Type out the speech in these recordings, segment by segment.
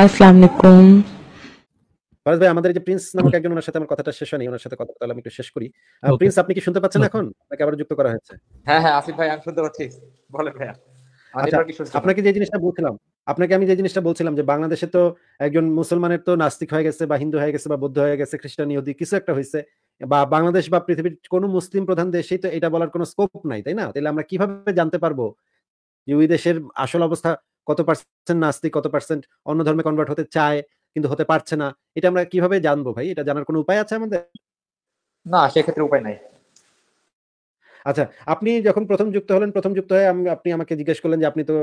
ভাই আমাদের যে প্রিন্স নামক একজন ওনার সাথে আমার কথাটা শেষ হয়নি ওনার সাথে কথা একটু শেষ করি প্রিন্স আপনি কি শুনতে পাচ্ছেন এখন আবার যুক্ত করা হয়েছে হ্যাঁ হ্যাঁ আসিফ ভাই আমি শুনতে পাচ্ছি বলেন ভাইয়া আচ্ছা, আপনাকে যে জিনিসটা বলছিলাম আপনাকে আমি যে জিনিসটা বলছিলাম যে বাংলাদেশে তো একজন মুসলমানের তো নাস্তিক হয়ে গেছে বা হিন্দু হয়ে গেছে বা বৌদ্ধ হয়ে গেছে খ্রিস্টান ইহুদি কিছু একটা হয়েছে বা বাংলাদেশ বা পৃথিবীর কোনো মুসলিম প্রধান দেশেই তো এটা বলার কোনো স্কোপ নাই তাই না তাহলে আমরা কিভাবে জানতে পারবো যে ওই দেশের আসল অবস্থা কত পার্সেন্ট নাস্তিক কত পার্সেন্ট অন্য ধর্মে কনভার্ট হতে চায় কিন্তু হতে পারছে না এটা আমরা কিভাবে জানবো ভাই এটা জানার কোনো উপায় আছে আমাদের না সেক্ষেত্রে উপায় নাই আচ্ছা আপনি যখন প্রথম যুক্ত হলেন প্রথম যুক্ত হয়ে আপনি আমাকে জিজ্ঞেস করলেন যে আপনি তো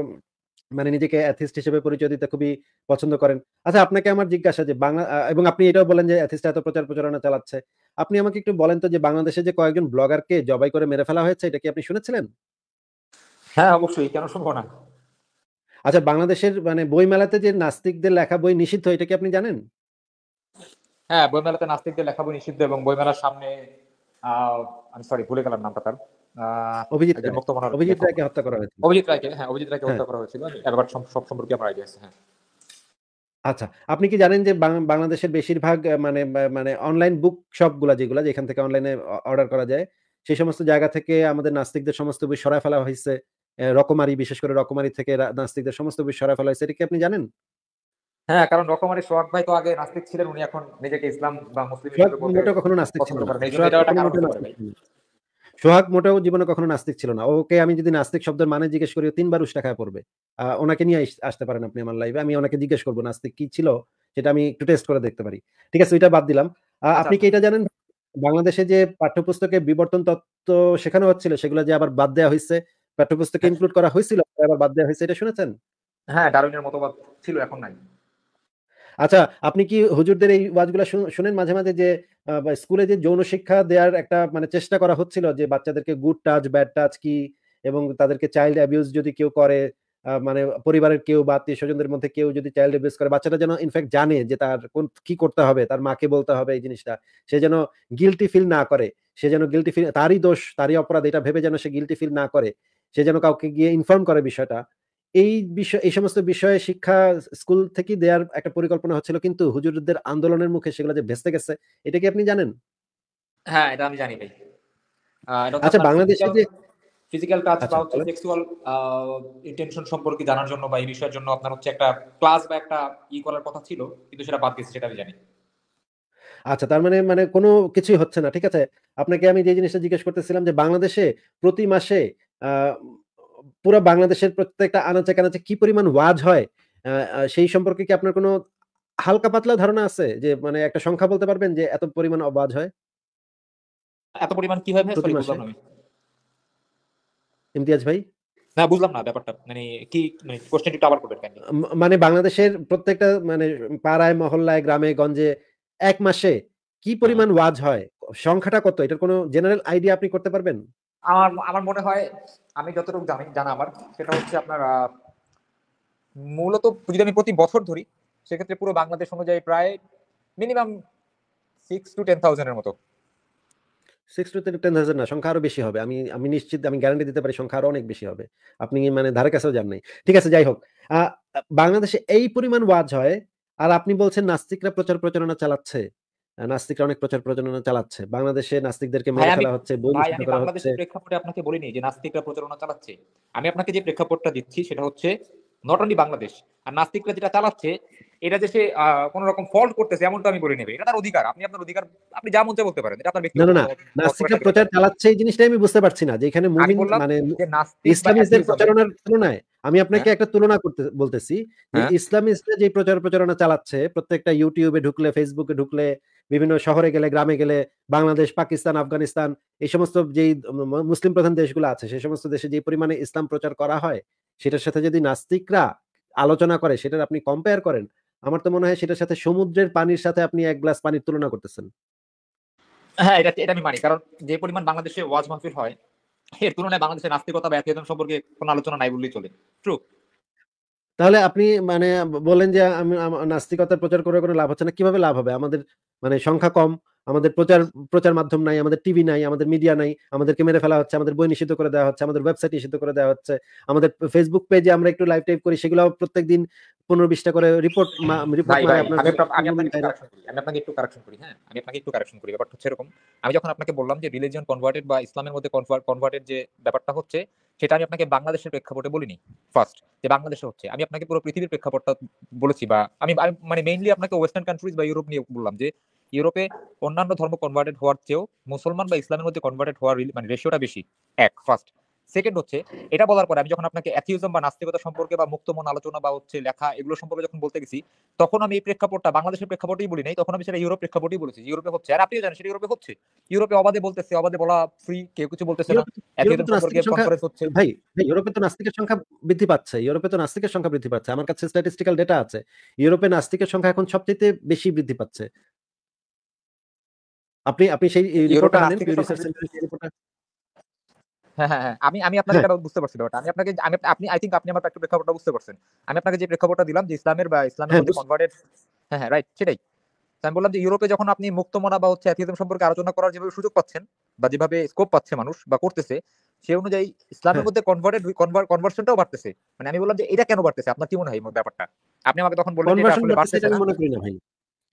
মানে নিজেকে অ্যাথিস্ট হিসেবে পরিচয় দিতে খুবই পছন্দ করেন আচ্ছা আপনাকে আমার জিজ্ঞাসা যে বাংলা এবং আপনি এটাও বলেন যে অ্যাথিস্ট এত প্রচার প্রচারণা চালাচ্ছে আপনি আমাকে একটু বলেন তো যে বাংলাদেশে যে কয়েকজন ব্লগারকে জবাই করে মেরে ফেলা হয়েছে এটা কি আপনি শুনেছিলেন হ্যাঁ অবশ্যই কেন শুনবো না আচ্ছা বাংলাদেশের মানে বই মেলাতে যে নাস্তিকদের লেখা বই নিষিদ্ধ এটা কি আপনি জানেন হ্যাঁ বই মেলাতে নাস্তিকদের লেখা বই নিষিদ্ধ এবং বই মেলার সামনে আমি সরি ভুলে গেলাম নামটা তার হ্যাঁ, হ্যাঁ। হ্যাঁ। আচ্ছা আপনি কি জানেন যে বাংলাদেশের বেশিরভাগ মানে মানে অনলাইন বুক শপ গুলা যেগুলা যেখান থেকে অনলাইনে অর্ডার করা যায় সেই সমস্ত জায়গা থেকে আমাদের নাস্তিকদের সমস্ত বই সরায় ফেলা হয়েছে রকমারি বিশেষ করে রকমারি থেকে নাস্তিকদের সমস্ত বিষয় সরাই ফেলা হয়েছে এটা কি আপনি জানেন হ্যাঁ কারণ রকমারি সোহাগ ভাই তো আগে নাস্তিক ছিলেন উনি এখন নিজেকে ইসলাম বা মুসলিম মোটেও কখনো নাস্তিক ছিল সোহাগ মোটেও জীবনে কখনো নাস্তিক ছিল না ওকে আমি যদি নাস্তিক শব্দের মানে জিজ্ঞেস করি তিনবার উষ্টা খায় পড়বে ওনাকে নিয়ে আসতে পারেন আপনি আমার লাইভে আমি ওনাকে জিজ্ঞেস করবো নাস্তিক কি ছিল সেটা আমি একটু টেস্ট করে দেখতে পারি ঠিক আছে ওইটা বাদ দিলাম আচ্ছা, আপনি কি আচ্ছা। এটা জানেন বাংলাদেশে যে পাঠ্যপুস্তকে বিবর্তন তত্ত্ব শেখানো হচ্ছিল সেগুলো যে আবার বাদ দেওয়া হয়েছে পাঠ্যপুস্তকে ইনক্লুড হ্যাঁ। করা হয়েছিল আবার বাদ দেওয়া হয়েছে এটা শুনেছেন হ্যাঁ ডারউইনের মতবাদ ছিল এখন নাই আচ্ছা আপনি কি হুজুরদের এই ওয়াজগুলো শুনেন মাঝে মাঝে যে স্কুলে যে যৌন শিক্ষা দেওয়ার একটা মানে চেষ্টা করা হচ্ছিল যে বাচ্চাদেরকে গুড টাচ ব্যাড টাচ কি এবং তাদেরকে চাইল্ড অ্যাবিউজ যদি কেউ করে মানে পরিবারের কেউ বা আত্মীয় স্বজনদের মধ্যে কেউ যদি চাইল্ড অ্যাবিউজ করে বাচ্চাটা যেন ইনফ্যাক্ট জানে যে তার কোন কি করতে হবে তার মাকে বলতে হবে এই জিনিসটা সে যেন গিলটি ফিল না করে সে যেন গিলটি ফিল তারই দোষ তারই অপরাধ এটা ভেবে যেন সে গিলটি ফিল না করে সে যেন কাউকে গিয়ে ইনফর্ম করে বিষয়টা এই বিষয় এই সমস্ত বিষয়ে শিক্ষা স্কুল থেকে দেওয়ার একটা পরিকল্পনা হচ্ছিল কিন্তু হুজুরদের আন্দোলনের মুখে সেগুলো যে ভেস্তে গেছে এটা কি আপনি জানেন হ্যাঁ এটা আমি জানি ভাই আচ্ছা বাংলাদেশে যে ফিজিক্যাল আচ্ছা, টাচ বা সেক্সুয়াল ইন্টেনশন সম্পর্কে জানার জন্য বা এই বিষয়ের জন্য আপনার হচ্ছে একটা ক্লাস বা একটা ই করার কথা ছিল কিন্তু সেটা বাদ গেছে সেটা আমি জানি আচ্ছা তার মানে মানে কোনো কিছুই হচ্ছে না ঠিক আছে আপনাকে আমি যে জিনিসটা জিজ্ঞেস করতেছিলাম যে বাংলাদেশে প্রতি মাসে পুরো বাংলাদেশের প্রত্যেকটা আনাচে কানাচে কি পরিমাণ ওয়াজ হয় সেই সম্পর্কে কি আপনার কোনো হালকা পাতলা ধারণা আছে যে মানে একটা সংখ্যা বলতে পারবেন যে এত পরিমাণ অবাজ হয় এত পরিমাণ কি হয় ইমতিয়াজ ভাই না বুঝলাম না ব্যাপারটা মানে কি মানে কোশ্চেনটি আবার করবেন কেন মানে বাংলাদেশের প্রত্যেকটা মানে পাড়ায় মহল্লায় গ্রামে গঞ্জে এক মাসে কি পরিমাণ ওয়াজ হয় সংখ্যাটা কত এটার কোনো জেনারেল আইডিয়া আপনি করতে পারবেন আমার আমার মনে হয় আমি যতটুকু জানি জানা আমার সেটা হচ্ছে আপনার মূলত যদি আমি প্রতি বছর ধরি সেক্ষেত্রে পুরো বাংলাদেশ অনুযায়ী প্রায় মিনিমাম সিক্স টু টেন থাউজেন্ডের মতো সিক্স টু টেন থাউজেন্ড না সংখ্যা আরও বেশি হবে আমি আমি নিশ্চিত আমি গ্যারান্টি দিতে পারি সংখ্যা আরও অনেক বেশি হবে আপনি মানে ধারে কাছেও যান নাই ঠিক আছে যাই হোক বাংলাদেশে এই পরিমাণ ওয়াজ হয় আর আপনি বলছেন নাস্তিকরা প্রচার প্রচারণা চালাচ্ছে নাস্তিকরা অনেক প্রচার প্রচারণা চালাচ্ছে বাংলাদেশে নাস্তিকদেরকে মেরে ফেলা হচ্ছে আমি বাংলাদেশের প্রেক্ষাপটে আপনাকে বলিনি যে নাস্তিকরা প্রচারণা চালাচ্ছে আমি আপনাকে যে প্রেক্ষাপটটা দিচ্ছি সেটা হচ্ছে নট অনলি বাংলাদেশ আর নাস্তিকরা যেটা চালাচ্ছে এটা যে সে কোন রকম ফল্ট করতেছে এমনটা আমি বলে নেবে এটা তার অধিকার আপনি আপনার অধিকার আপনি যা মনতে বলতে পারেন এটা আপনার না না নাস্তিকরা প্রচার চালাচ্ছে এই জিনিসটা আমি বুঝতে পারছি না যে এখানে মুমিন মানে ইসলামিস্টদের প্রচারণার তুলনায় আমি আপনাকে হ্যাঁ। একটা তুলনা করতে বলতেছি হ্যাঁ। ইসলামিস্টরা যে প্রচার প্রচারণা চালাচ্ছে প্রত্যেকটা ইউটিউবে ঢুকলে ফেসবুকে ঢুকলে বিভিন্ন শহরে গেলে গ্রামে গেলে বাংলাদেশ পাকিস্তান আফগানিস্তান এই সমস্ত যেই মুসলিম প্রধান দেশগুলো আছে সে সমস্ত দেশে যে পরিমাণে ইসলাম প্রচার করা হয় সেটার সাথে যদি নাস্তিকরা আলোচনা করে সেটার আপনি কম্পেয়ার করেন আমার তো মনে হয় সেটার সাথে সমুদ্রের পানির সাথে আপনি এক গ্লাস পানির তুলনা করতেছেন হ্যাঁ এটা এটা আমি মানি কারণ যে পরিমাণ বাংলাদেশে ওয়াজ মাহফিল হয় এর তুলনায় বাংলাদেশের নাস্তিকতা বা এথিজম সম্পর্কে কোনো আলোচনা নাই বললেই চলে ট্রু তাহলে আপনি মানে বলেন যে আমি নাস্তিকতা প্রচার করে কোনো লাভ হচ্ছে না কিভাবে লাভ হবে আমাদের মানে সংখ্যা কম আমাদের প্রচার প্রচার মাধ্যম নাই আমাদের টিভি নাই আমাদের মিডিয়া নাই আমাদেরকে মেরে ফেলা হচ্ছে আমাদের বই নিষিদ্ধ করে দেওয়া হচ্ছে আমাদের ওয়েবসাইট নিষিদ্ধ করে দেওয়া হচ্ছে আমাদের ফেসবুক পেজে আমরা একটু লাইভ টাইপ করি সেগুলো প্রত্যেক দিন পনেরো বিশটা করে রিপোর্ট রিপোর্ট আমি আপনাকে একটু কারেকশন করি হ্যাঁ আমি আপনাকে একটু কারেকশন করি ব্যাপারটা হচ্ছে এরকম আমি যখন আপনাকে বললাম যে রিলিজিয়ন কনভার্টেড বা ইসলামের মধ্যে কনভার্টেড যে ব্যাপারটা হচ্ছে সেটা আমি আপনাকে বাংলাদেশের প্রেক্ষাপটে বলিনি ফার্স্ট যে বাংলাদেশে হচ্ছে আমি আপনাকে পুরো পৃথিবীর প্রেক্ষাপটটা বলেছি বা আমি মানে মেইনলি আপনাকে ওয়েস্টার্ন কান্ট্রিজ বা ইউরোপ নিয়ে বললাম যে ইউরোপে অন্যান্য ধর্ম কনভার্টেড হওয়ার চেয়েও মুসলমান বা ইসলামের মধ্যে কনভার্টেড হওয়ার মানে রেশিওটা বেশি এক ফার্স্ট সেকেন্ড হচ্ছে এটা বলার পরে আমি যখন আপনাকে অ্যাথিউজম বা নাস্তিকতা সম্পর্কে বা মুক্ত মন আলোচনা বা হচ্ছে লেখা এগুলো সম্পর্কে যখন বলতে গেছি তখন আমি এই প্রেক্ষাপটটা বাংলাদেশের প্রেক্ষাপটেই বলি নাই তখন আমি সেটা ইউরোপ প্রেক্ষাপটেই বলেছি ইউরোপে হচ্ছে আর আপনিও জানেন সেটা ইউরোপে হচ্ছে ইউরোপে অবাধে বলতেছে অবাধে বলা ফ্রি কেউ কিছু বলতেছে না ভাই ইউরোপে তো নাস্তিকের সংখ্যা বৃদ্ধি পাচ্ছে ইউরোপে তো নাস্তিকের সংখ্যা বৃদ্ধি পাচ্ছে আমার কাছে স্ট্যাটিস্টিক্যাল ডেটা আছে ইউরোপে নাস্তিকের সংখ্যা এখন সবচেয়ে বেশি বৃদ্ধি পাচ্ছে আপনি আপনি সেই রিপোর্টটা আনেন হ্যাঁ, হ্যাঁ, হ্যাঁ। আমি আমি আপনাকে কারণ বুঝতে পারছি ব্যাপারটা আমি আপনাকে আমি আপনি আই থিঙ্ক আপনি আমার একটু প্রেক্ষাপটটা বুঝতে পারছেন আমি আপনাকে যে প্রেক্ষাপটটা দিলাম যে ইসলামের বা ইসলামের মধ্যে কনভার্টেড হ্যাঁ হ্যাঁ রাইট সেটাই আমি বললাম যে ইউরোপে যখন আপনি মুক্তমনা বা হচ্ছে অ্যাথিজম সম্পর্কে আলোচনা করার যেভাবে সুযোগ পাচ্ছেন বা যেভাবে স্কোপ পাচ্ছে মানুষ বা করতেছে সে অনুযায়ী ইসলামের মধ্যে কনভার্টেড কনভার্সনটাও বাড়তেছে মানে আমি বললাম যে এটা কেন বাড়তেছে আপনার কি মনে হয় ব্যাপারটা আপনি আমাকে তখন বললেন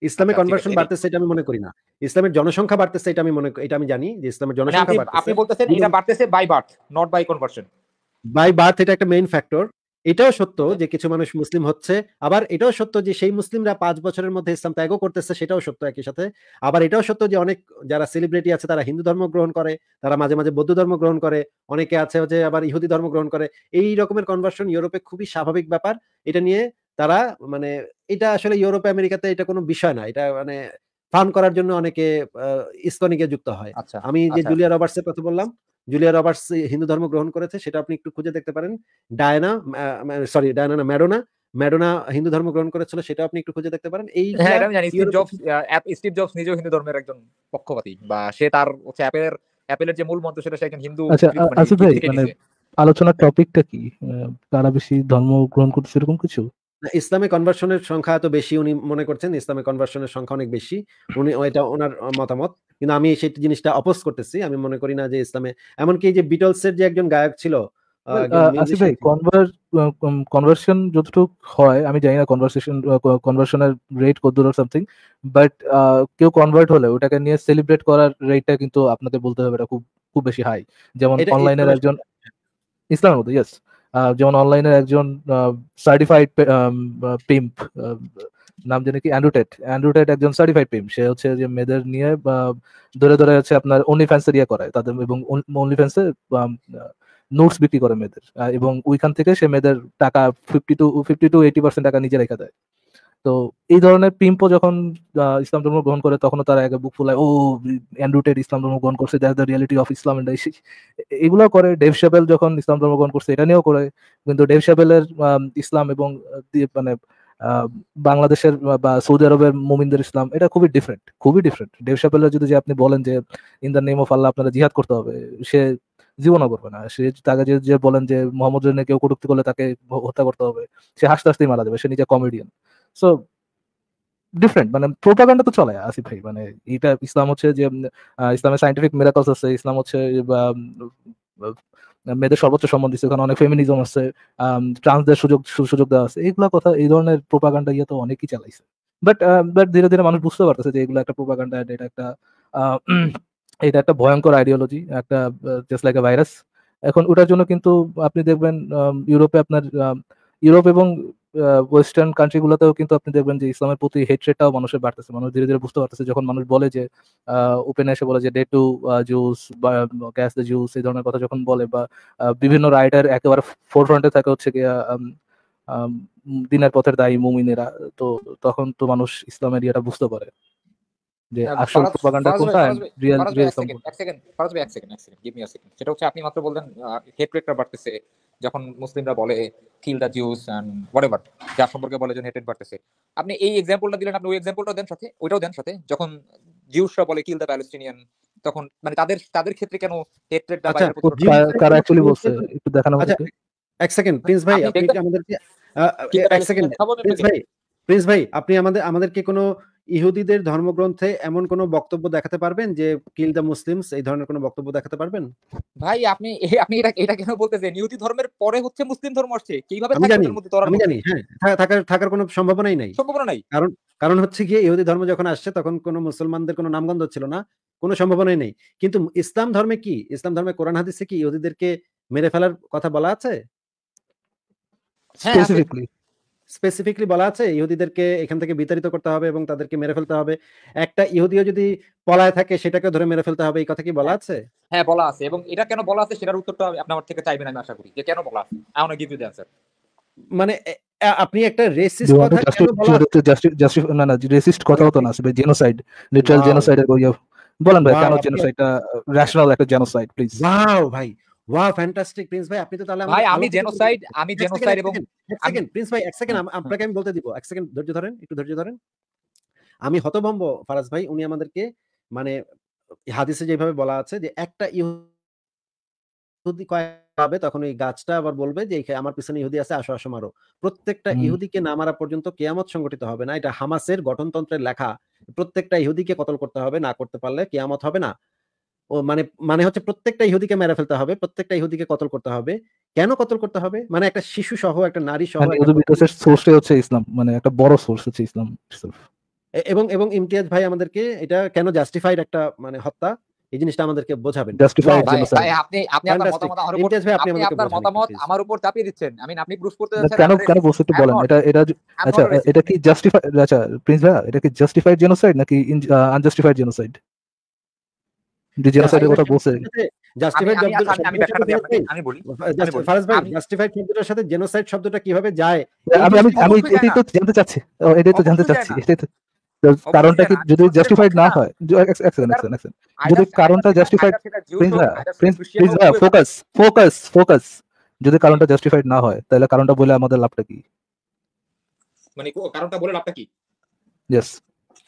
ইসলামের আচ্ছা, কনভার্সন বাড়তেছে এটা আমি মনে করি না ইসলামের জনসংখ্যা বাড়তেছে এটা আমি মনে এটা আমি জানি যে ইসলামের মানে জনসংখ্যা বাড়তেছে আপনি বলতেছেন এটা বাড়তেছে by birth not by conversion by birth এটা একটা মেইন ফ্যাক্টর এটাও সত্য আচ্ছা। যে কিছু মানুষ মুসলিম হচ্ছে আবার এটাও সত্য যে সেই মুসলিমরা পাঁচ বছরের মধ্যে ইসলাম ত্যাগও করতেছে সেটাও সত্য একই সাথে আবার এটাও সত্য যে অনেক যারা সেলিব্রিটি আছে তারা হিন্দু ধর্ম গ্রহণ করে তারা মাঝে মাঝে বৌদ্ধ ধর্ম গ্রহণ করে অনেকে আছে যে আবার ইহুদি ধর্ম গ্রহণ করে এই রকমের কনভার্সন ইউরোপে খুবই স্বাভাবিক ব্যাপার এটা নিয়ে তারা মানে এটা আসলে ইউরোপ আমেরিকাতে এটা কোনো বিষয় না এটা মানে ফান করার জন্য অনেকে ইস্তনিকে যুক্ত হয় আচ্ছা, আমি যে আচ্ছা। জুলিয়া রবার্টস এর কথা বললাম জুলিয়া রবার্টস হিন্দু ধর্ম গ্রহণ করেছে সেটা আপনি একটু খুঁজে দেখতে পারেন ডায়না মানে সরি ডায়না না ম্যাডোনা ম্যাডোনা হিন্দু ধর্ম গ্রহণ করেছিল সেটা আপনি একটু খুঁজে দেখতে পারেন এই হ্যাঁ আমি জানি স্টিভ জবস স্টিভ জবস নিজেও হিন্দু ধর্মের একজন পক্ষপাতী বা সে তার হচ্ছে অ্যাপেলের অ্যাপেলের যে মূল মন্ত্র সেটা সে একজন হিন্দু আচ্ছা, আচ্ছা ভাই মানে আলোচনার টপিকটা কি কারা বেশি ধর্ম গ্রহণ করছে এরকম কিছু ইসলামে কনভার্সনের সংখ্যা এত বেশি উনি মনে করছেন ইসলামে কনভার্সনের সংখ্যা অনেক বেশি উনি এটা ওনার মতামত কিন্তু আমি সেই জিনিসটা অপোজ করতেছি আমি মনে করি না যে ইসলামে এমনকি যে বিটলসের যে একজন গায়ক ছিল কনভার্সন যতটুকু হয় আমি জানি না কনভার্সেশন কনভার্সনের রেট কতদূর অর সামথিং বাট কেউ কনভার্ট হলে ওটাকে নিয়ে সেলিব্রেট করার রেটটা কিন্তু আপনাকে বলতে হবে এটা খুব খুব বেশি হাই যেমন অনলাইনের একজন ইসলামের মধ্যে ইয়েস যেমন অনলাইনের একজন সার্টিফাইড পিম্প নাম জানি কি অ্যান্ড্রোটেট অ্যান্ড্রোটেট একজন সার্টিফাইড পিম সে হচ্ছে যে মেয়েদের নিয়ে ধরে ধরে হচ্ছে আপনার অনলি ফ্যান্সের ইয়ে করে তাদের এবং অনলি ফ্যান্সে নোটস বিক্রি করে মেয়েদের এবং ওইখান থেকে সে মেয়েদের টাকা fifty to fifty to eighty percent টাকা নিজে রেখে দেয় তো এই ধরনের পিম্পো যখন ইসলাম ধর্ম গ্রহণ করে তখন তারা আগে বুক ফুলায় ও অ্যান্ড্রুটেড ইসলাম ধর্ম গ্রহণ করছে that the reality of Islam and এগুলো করে ডেভ শাবেল যখন ইসলাম ধর্ম গ্রহণ করছে এটা নিয়েও করে কিন্তু ডেভ শাবেলের ইসলাম এবং মানে বাংলাদেশের বা সৌদি আরবের মুমিনদের ইসলাম এটা খুবই ডিফারেন্ট খুবই ডিফারেন্ট ডেভ শাবেলের যদি যে আপনি বলেন যে in the name of Allah আপনারা জিহাদ করতে হবে সে জীবনও করবে না সে তাকে যে যে বলেন যে মোহাম্মদ কেউ কটুক্তি করলে তাকে হত্যা করতে হবে সে হাসতে হাসতেই মারা যাবে সে নিজে কমেডিয়ান সো ডিফারেন্ট মানে প্রোপাগান্ডা তো চলে আসি ভাই মানে এটা ইসলাম হচ্ছে যে ইসলামের সাইন্টিফিক মেরাকলস আছে ইসলাম হচ্ছে মেয়েদের সর্বোচ্চ সম্মান দিচ্ছে ওখানে অনেক ফেমিনিজম আছে ট্রান্সদের সুযোগ সুযোগ দেওয়া আছে এইগুলো কথা এই ধরনের প্রোপাগান্ডা ইয়ে তো অনেকই চালাইছে বাট বাট ধীরে ধীরে মানুষ বুঝতে পারতেছে যে এগুলো একটা প্রোপাগান্ডা এটা একটা এটা একটা ভয়ঙ্কর আইডিওলজি একটা জাস্ট লাইক এ ভাইরাস এখন ওটার জন্য কিন্তু আপনি দেখবেন ইউরোপে আপনার ইউরোপ এবং ওয়েস্টার্ন কান্ট্রিগুলোতেও কিন্তু আপনি দেখবেন যে ইসলামের প্রতি হেট্রেটটাও মানুষের বাড়তেছে মানুষ ধীরে ধীরে বুঝতে পারতেছে যখন মানুষ বলে যে ওপেন এসে বলে যে ডে টু জুস বা গ্যাস দ্য জুস এই ধরনের কথা যখন বলে বা বিভিন্ন রাইডার একেবারে ফোর ফ্রন্টে থাকে হচ্ছে গিয়া দিনের পথের দায়ী মুমিনেরা তো তখন তো মানুষ ইসলামের ইয়েটা বুঝতে পারে যে আসল কোনটা রিয়েল রিয়েল সেটা হচ্ছে আপনি মাত্র বললেন বাড়তেছে যখন মুসলিমরা বলে kill the Jews and whatever যার সম্পর্কে বলে যে হেটেড বাড়তেছে আপনি এই এক্সাম্পলটা দিলেন আপনি ওই এক্সাম্পলটা দেন সাথে ওইটাও দেন সাথে যখন জিউসরা বলে কিল দ্য প্যালেস্টিনিয়ান তখন মানে তাদের তাদের ক্ষেত্রে কেন হেট রেটটা বাইরে অ্যাকচুয়ালি বলছে একটু দেখানো আচ্ছা, এক সেকেন্ড প্রিন্স ভাই আপনি আমাদেরকে এক সেকেন্ড প্রিন্স ভাই প্রিন্স ভাই আপনি আমাদের আমাদেরকে কোনো ইহুদিদের ধর্মগ্রন্থে এমন কোন বক্তব্য দেখাতে পারবেন যে কিল দ্য মুসলিমস এই ধরনের কোন বক্তব্য দেখাতে পারবেন ভাই আপনি আপনি এটা এটা কেন বলতেছেন ইহুদি ধর্মের পরে হচ্ছে মুসলিম ধর্ম আসছে কিভাবে থাকার মধ্যে তোরা আমি জানি হ্যাঁ থাকার থাকার কোনো সম্ভাবনাই নাই সম্ভাবনা নাই কারণ কারণ হচ্ছে কি ইহুদি ধর্ম যখন আসছে তখন কোনো মুসলমানদের কোনো নামগন্ধ ছিল না কোনো সম্ভাবনাই নেই কিন্তু ইসলাম ধর্মে কি ইসলাম ধর্মে কোরআন হাদিসে কি ইহুদিদেরকে মেরে ফেলার কথা বলা আছে স্পেসিফিকলি হ্যাঁ, স্পেসিফিকলি বলা আছে ইহুদিদেরকে এখান থেকে বিতাড়িত করতে হবে এবং তাদেরকে মেরে ফেলতে হবে একটা ইহুদিও যদি পলায় থাকে সেটাকে ধরে মেরে ফেলতে হবে এই কথা কি বলা হ্যাঁ। আছে হ্যাঁ বলা আছে এবং এটা কেন বলা আছে সেটার উত্তরটা আপনার থেকে চাইবেন আমি আশা করি যে কেন বলা আছে I want give you the answer মানে আপনি একটা রেসিস্ট কথা কেন বলা না না রেসিস্ট কথা তো না আসবে জেনোসাইড লিটারাল জেনোসাইড এর বলেন ভাই কেন জেনোসাইডটা রেশনাল একটা জেনোসাইড প্লিজ ওয়াও ভাই ওয়া ফ্যান্টাস্টিক প্রিন্স ভাই আপনি তো তাহলে ভাই আমি জেনোসাইড আমি জেনোসাইড এবং সেকেন্ড প্রিন্স ভাই এক সেকেন্ড আপনাকে আমি বলতে দিব এক সেকেন্ড ধৈর্য ধরেন একটু ধৈর্য ধরেন আমি হতভম্ব ফারাজ ভাই উনি আমাদেরকে মানে হাদিসে যেভাবে বলা আছে যে একটা ইহুদি তখন ওই গাছটা আবার বলবে যে আমার পিছনে ইহুদি আছে আসো আসো মারো প্রত্যেকটা ইহুদিকে না মারা পর্যন্ত কেয়ামত সংগঠিত হবে না এটা হামাসের গঠনতন্ত্রের লেখা প্রত্যেকটা ইহুদিকে কতল করতে হবে না করতে পারলে কেয়ামত হবে না ও মানে মানে হচ্ছে প্রত্যেকটা ইহুদিকে মেরে ফেলতে হবে প্রত্যেকটা ইহুদিকে কতল করতে হবে কেন কতল করতে হবে মানে একটা শিশু সহ একটা নারী সহ সোর্সে মানে হচ্ছে ইসলাম মানে একটা বড় সোর্স হচ্ছে ইসলাম এবং এবং ইমতিয়াজ ভাই আমাদেরকে এটা কেন জাস্টিফাইড একটা মানে হত্যা এই জিনিসটা আমাদেরকে বোঝাবেন জাস্টিফাইড ভাই আপনি আপনি আপনার মতামত আমার উপর ইমতিয়াজ ভাই আপনি আপনার মতামত আমার উপর চাপিয়ে দিচ্ছেন আমি আপনি প্রুফ করতে যাচ্ছেন কেন কেন বলছ একটু বলেন এটা এটা আচ্ছা এটা কি জাস্টিফাইড আচ্ছা প্রিন্স ভাই এটা কি জাস্টিফাইড জেনোসাইড নাকি আনজাস্টিফাইড জেনোসাইড শব্দটা কিভাবে যায় আমি আমি কারণটা যদি জাস্টিফাইড না হয় যদি কারণটা জাস্টিফাইড ফোকাস ফোকাস ফোকাস যদি কারণটা জাস্টিফাইড না হয় তাহলে কারণটা বলে আমাদের লাভটা কি মানে কারণটা বলে লাভটা কি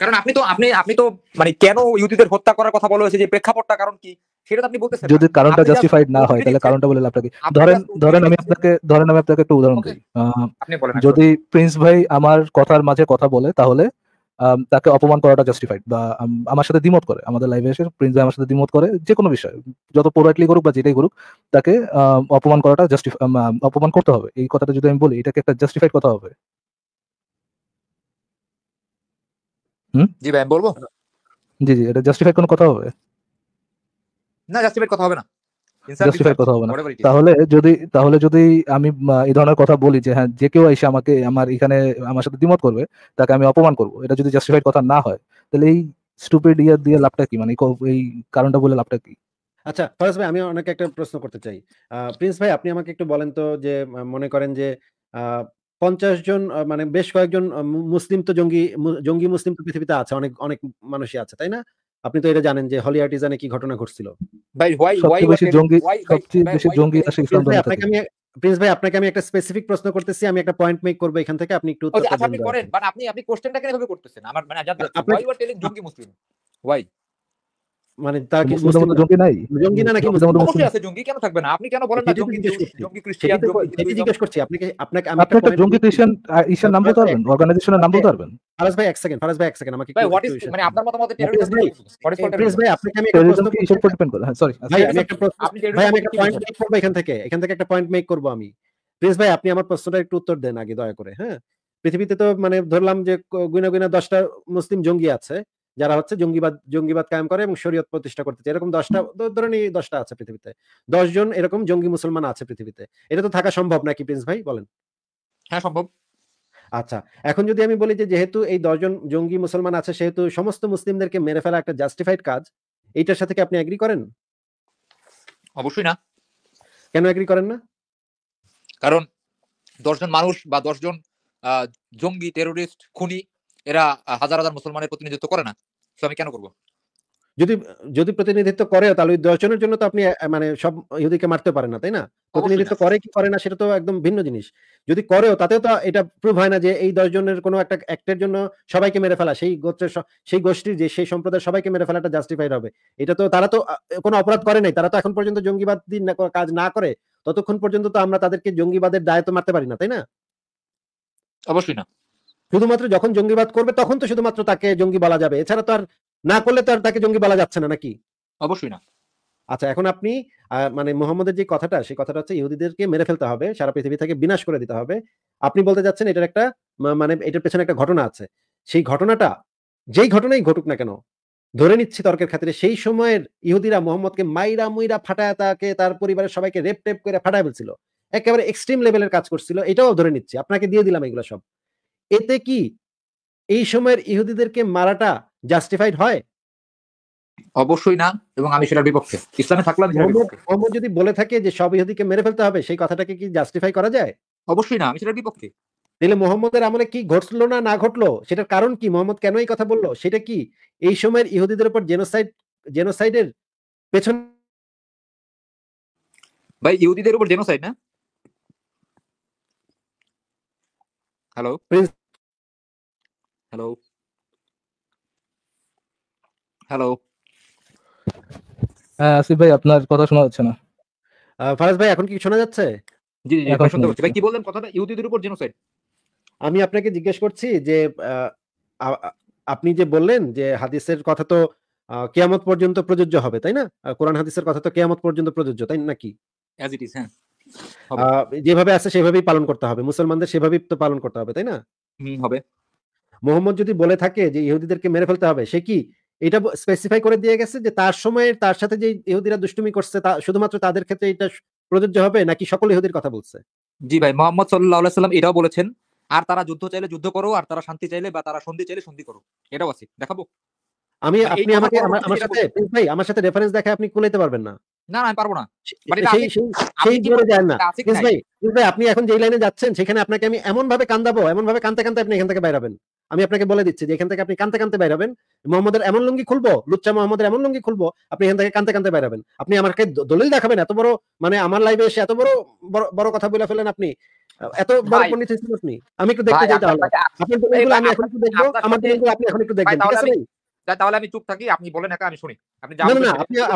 কারণ আপনি তো আপনি আপনি তো মানে কেন ইহুদিদের হত্যা করার কথা বলা হয়েছে যে প্রেক্ষাপটটা কারণ কি সেটা আপনি বলতেছেন যদি কারণটা জাস্টিফাইড না হয় তাহলে কারণটা বলে আপনাকে ধরেন ধরেন আমি আপনাকে ধরেন আমি আপনাকে একটা উদাহরণ দিই যদি প্রিন্স ভাই আমার কথার মাঝে কথা বলে তাহলে তাকে অপমান করাটা জাস্টিফাইড বা আমার সাথে দ্বিমত করে আমাদের লাইভে এসে প্রিন্স ভাই আমার সাথে দ্বিমত করে যে কোনো বিষয় যত পোরাইটলি করুক বা যেটাই করুক তাকে অপমান করাটা জাস্টিফাই অপমান করতে হবে এই কথাটা যদি আমি বলি এটাকে একটা জাস্টিফাইড কথা হবে জি ভাই বলবো জি জি এটা জাস্টিফাই কোনো কথা হবে না জাস্টিফাই কথা হবে না জাস্টিফাই কথা হবে না তাহলে যদি তাহলে যদি আমি এই ধরনের কথা বলি যে হ্যাঁ যে কেউ এসে আমাকে আমার এখানে আমার সাথে দ্বিমত করবে তাকে আমি অপমান করব এটা যদি জাস্টিফাইড কথা না হয় তাহলে এই স্টুপিড ইয়ার দিয়ে লাভটা কি মানে এই কারণটা বলে লাভটা কি আচ্ছা ফরাজ ভাই আমি অনেকে একটা প্রশ্ন করতে চাই প্রিন্স ভাই আপনি আমাকে একটু বলেন তো যে মনে করেন যে পঞ্চাশ জন মানে বেশ কয়েকজন মুসলিম তো জঙ্গি জঙ্গি মুসলিম তো পৃথিবীতে আছে অনেক অনেক মানুষই আছে তাই না আপনি তো এটা জানেন যে হলি আর্টিজানে কি ঘটনা ঘটছিল জঙ্গি সবচেয়ে জঙ্গি আসে আপনাকে আমি প্রিন্স ভাই আপনাকে আমি একটা স্পেসিফিক প্রশ্ন করতেছি আমি একটা পয়েন্ট মেক করবো এখান থেকে আপনি একটু উত্তর আচ্ছা, করেন বাট আপনি আপনি কোশ্চেনটা কেন ভাবে করতেছেন আমার মানে আপনি ওয়াই ওয়ার টেলিং জঙ্গি মুসলিম ওয়াই মানে জঙ্গি নাই জঙ্গি না নাকি আছে জঙ্গি কেন থাকবে না আপনি কেন বলেন না জঙ্গি জঙ্গি ক্রিশ্চিয়ান জিজ্ঞেস করছি আপনাকে আপনাকে আমি একটা জঙ্গি ক্রিশ্চিয়ান ইশার নাম বলতে পারবেন অর্গানাইজেশনের নাম বলতে পারবেন ফারাজ ভাই এক সেকেন্ড ফারাজ ভাই এক সেকেন্ড আমাকে ভাই হোয়াট ইজ মানে আপনার টেরোরিজম ইয়ে- ভাই আপনাকে আমি একটা প্রশ্ন ডিপেন্ড করে হ্যাঁ সরি আচ্ছা। ভাই আমি একটা প্রশ্ন ভাই আমি একটা পয়েন্ট মেক করব এখান থেকে এখান থেকে একটা পয়েন্ট মেক করব আমি ভাই আপনি আমার প্রশ্নটা একটু উত্তর দেন আগে দয়া করে হ্যাঁ পৃথিবীতে তো মানে ধরলাম যে গুইনা গুইনা দশটা মুসলিম জঙ্গি আছে যারা হচ্ছে জঙ্গিবাদ জঙ্গিবাদ কায়েম করে এবং শরীয়ত প্রতিষ্ঠা করতেছে এরকম দশটা ধরেন এই দশটা আছে পৃথিবীতে দশজন এরকম জঙ্গি মুসলমান আছে পৃথিবীতে এটা তো থাকা সম্ভব নাকি প্রিন্স ভাই বলেন হ্যাঁ সম্ভব আচ্ছা এখন যদি আমি বলি যে যেহেতু এই দশজন জঙ্গি মুসলমান আছে সেহেতু সমস্ত মুসলিমদেরকে মেরে ফেলা একটা জাস্টিফাইড কাজ এইটার সাথে কি আপনি এগ্রি করেন অবশ্যই না কেন এগ্রি করেন না কারণ দশজন মানুষ বা দশজন জঙ্গি টেরোরিস্ট খুনি এরা হাজার হাজার মুসলমানের প্রতিনিধিত্ব করে না তো আমি কেন করবো যদি যদি প্রতিনিধিত্ব করে তাহলে ওই দশ জনের জন্য তো আপনি মানে সব ইহুদিকে মারতে পারেন না তাই না প্রতিনিধিত্ব করে কি করে না সেটা তো একদম ভিন্ন জিনিস যদি করেও তাতেও তো এটা প্রুভ হয় না যে এই দশ জনের কোনো একটা অ্যাক্টের জন্য সবাইকে মেরে ফেলা সেই গোত্রের সেই গোষ্ঠীর যে সেই সম্প্রদায়ের সবাইকে মেরে ফেলাটা জাস্টিফাইড হবে এটা তো তারা তো কোনো অপরাধ করে নাই তারা তো এখন পর্যন্ত জঙ্গিবাদী কাজ না করে ততক্ষণ পর্যন্ত তো আমরা তাদেরকে জঙ্গিবাদের দায় তো মারতে পারি না তাই না অবশ্যই না শুধুমাত্র যখন জঙ্গিবাদ করবে তখন তো শুধুমাত্র তাকে জঙ্গি বলা যাবে এছাড়া তো আর না করলে তো আর তাকে জঙ্গি বলা যাচ্ছে না নাকি অবশ্যই না আচ্ছা এখন আপনি মানে মোহাম্মদের যে কথাটা সেই কথাটা হচ্ছে ইহুদিদেরকে মেরে ফেলতে হবে সারা পৃথিবী থেকে বিনাশ করে দিতে হবে আপনি বলতে যাচ্ছেন এটার একটা মানে এটার পেছনে একটা ঘটনা আছে সেই ঘটনাটা যেই ঘটনাই ঘটুক না কেন ধরে নিচ্ছি তর্কের খাতিরে সেই সময়ের ইহুদিরা মোহাম্মদকে মাইরা মুইরা ফাটায় তাকে তার পরিবারের সবাইকে রেপ টেপ করে ফাটায় ফেলছিল একেবারে এক্সট্রিম লেভেলের কাজ করছিল এটাও ধরে নিচ্ছি আপনাকে দিয়ে দিলাম এগুলো সব এতে কি এই সময়ের ইহুদিদেরকে মারাটা জাস্টিফাইড হয় অবশ্যই না এবং আমি সেটার বিপক্ষে ইসলামে থাকলাম যদি বলে থাকে যে সব ইহুদিকে মেরে ফেলতে হবে সেই কথাটাকে কি জাস্টিফাই করা যায় অবশ্যই না আমি সেটার বিপক্ষে তাহলে মোহাম্মদের আমলে কি ঘটলো না না ঘটলো সেটার কারণ কি মোহাম্মদ কেন এই কথা বললো সেটা কি এই সময়ের ইহুদিদের উপর জেনোসাইড জেনোসাইডের পেছন ভাই ইহুদিদের উপর জেনোসাইড না হ্যালো হ্যালো হ্যালো হ্যাঁ আসিফ ভাই আপনার কথা শোনা যাচ্ছে না ফারাজ ভাই এখন কি শোনা যাচ্ছে জি জি এখন শুনতে পাচ্ছি ভাই কি বললেন কথাটা ইহুদিদের উপর জেনোসাইড আমি আপনাকে জিজ্ঞেস করছি যে আপনি যে বললেন যে হাদিসের কথা তো কেয়ামত পর্যন্ত প্রযোজ্য হবে তাই না কোরআন হাদিসের কথা তো কেয়ামত পর্যন্ত প্রযোজ্য তাই নাকি অ্যাজ ইট ইজ হ্যাঁ যেভাবে আছে সেভাবেই পালন করতে হবে মুসলমানদের সেভাবেই তো পালন করতে হবে তাই না হবে মোহাম্মদ যদি বলে থাকে যে ইহুদিদেরকে মেরে ফেলতে হবে সে কি এটা স্পেসিফাই করে দিয়ে গেছে যে তার সময়ে তার সাথে যে ইহুদিরা দুষ্টুমি করছে তা শুধুমাত্র তাদের ক্ষেত্রে এটা প্রযোজ্য হবে নাকি সকল ইহুদির কথা বলছে জি ভাই মোহাম্মদ সাল্লাহ সাল্লাম এটাও বলেছেন আর তারা যুদ্ধ চাইলে যুদ্ধ করো আর তারা শান্তি চাইলে বা তারা সন্ধি চাইলে সন্ধি করো এটাও আছে দেখাবো আমি আপনি আমাকে আমার সাথে ভাই আমার সাথে রেফারেন্স দেখে আপনি কুলাইতে পারবেন না আমি আপনাকে এমন বলে দিচ্ছি থেকে আপনি বাইরাবেন মোহাম্মদের এমন লুঙ্গি খুলবো লুচ্চা মোহাম্মদের এমন লুঙ্গি খুলবো আপনি এখান থেকে কানতে কান্তে বাইরাবেন আপনি আমাকে দলিল দেখাবেন এত বড় মানে আমার লাইভে এসে এত বড় বড় কথা বলে ফেলেন আপনি এত বড় পণ্ডিত আপনি আমি একটু দেখতে চাই তাহলে আমি এখন একটু দেখবো আমার আপনি এখন একটু দেখবেন ঠিক আছে তাহলে আমি চুপ থাকি আপনি বলেন একা আমি শুনি আপনি না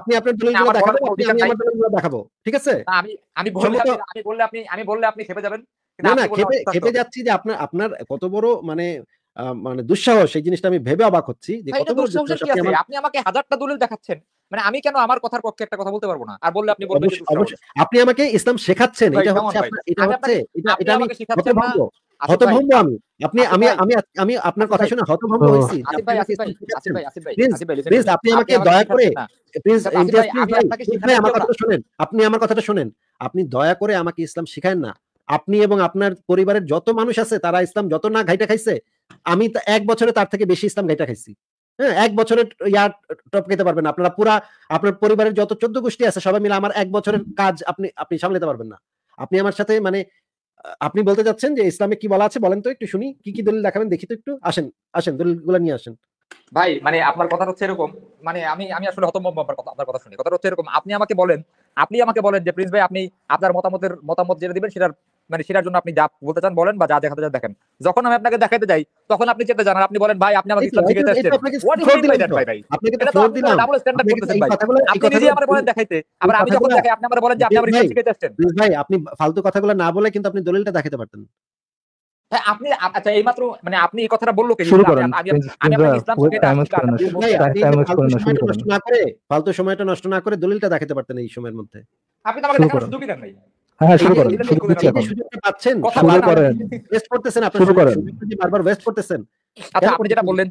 আপনি আপনার দলিলগুলো আপনি আমি আমার দলিলগুলো দেখাবো ঠিক আছে আমি আমি বললে আমি বললে আপনি আমি বললে আপনি খেপে যাবেন না না খেপে খেপে যাচ্ছি যে আপনার আপনার কত বড় মানে মানে দুঃসাহস সেই জিনিসটা আমি ভেবে অবাক হচ্ছি যে কত বড় দুঃসাহস আপনি আমাকে হাজারটা দলিল দেখাচ্ছেন মানে আমি কেন আমার কথার পক্ষে একটা কথা বলতে পারবো না আর বললে আপনি বলবেন আপনি আমাকে ইসলাম শেখাচ্ছেন এটা হচ্ছে এটা হচ্ছে এটা আমি হতভম্ব আমি আপনি আমি আমি আমি আপনার কথা শুনে হতভম্ব হয়েছি আচ্ছা, প্লিজ আপনি আমাকে দয়া করে প্লিজ আমার কথাটা শুনেন আপনি আমার কথাটা শুনেন আপনি দয়া করে আমাকে ইসলাম শিখায় না আপনি এবং আপনার পরিবারের যত মানুষ আছে তারা ইসলাম যত না ঘাইটা খাইছে আমি এক বছরে তার থেকে বেশি ইসলাম ঘাইটা খাইছি হ্যাঁ এক বছরের ইয়ার টপ খেতে পারবেন আপনারা পুরা আপনার পরিবারের যত চোদ্দ গোষ্ঠী আছে সবাই মিলে আমার এক বছরের কাজ আপনি আপনি সামলাতে পারবেন না আপনি আমার সাথে মানে আপনি বলতে চাচ্ছেন যে ইসলামে কি বলা আছে বলেন তো একটু শুনি কি কি দলিল দেখাবেন দেখি তো একটু আসেন আসেন দলিলগুলো নিয়ে আসেন ভাই মানে আপনার কথা হচ্ছে এরকম মানে আমি আমি আসলে হতম আপনার কথা আপনার কথা শুনি কথা হচ্ছে এরকম আপনি আমাকে বলেন আপনি আমাকে বলেন যে প্রিন্স ভাই আপনি আপনার মতামতের মতামত যেটা দিবেন সেটার মানে সেটার জন্য আপনি যা বলতে চান বলেন বা যা দেখাতে চান দেখেন যখন আমি আপনাকে দেখাতে যাই তখন আপনি যেতে জানান আপনি বলেন ভাই আপনি আমাকে ইসলাম শিখাইতে আসছেন হোয়াট ইউ দিলেন ভাই ভাই আপনাকে তো ফ্লোর দিলাম ডাবল স্ট্যান্ডার্ড বলতেছেন ভাই আপনি নিজে আমারে বলেন দেখাইতে আবার আমি যখন দেখাই আপনি আমারে বলেন যে আপনি আমাকে ইসলাম শিখাইতে আসছেন ভাই আপনি ফালতু কথাগুলো না বলে কিন্তু আপনি দলিলটা দেখাতে পারতেন হ্যাঁ আপনি আচ্ছা এইমাত্র মানে আপনি এই কথাটা বললো কে শুরু করেন না করে ফালতু সময়টা নষ্ট না করে দলিলটা দেখাতে পারতেন এই সময়ের মধ্যে আপনি তো আমাকে দেখানোর সুযোগই দেন নাই হ্যাঁ, হ্যাঁ, আপনি আচ্ছা,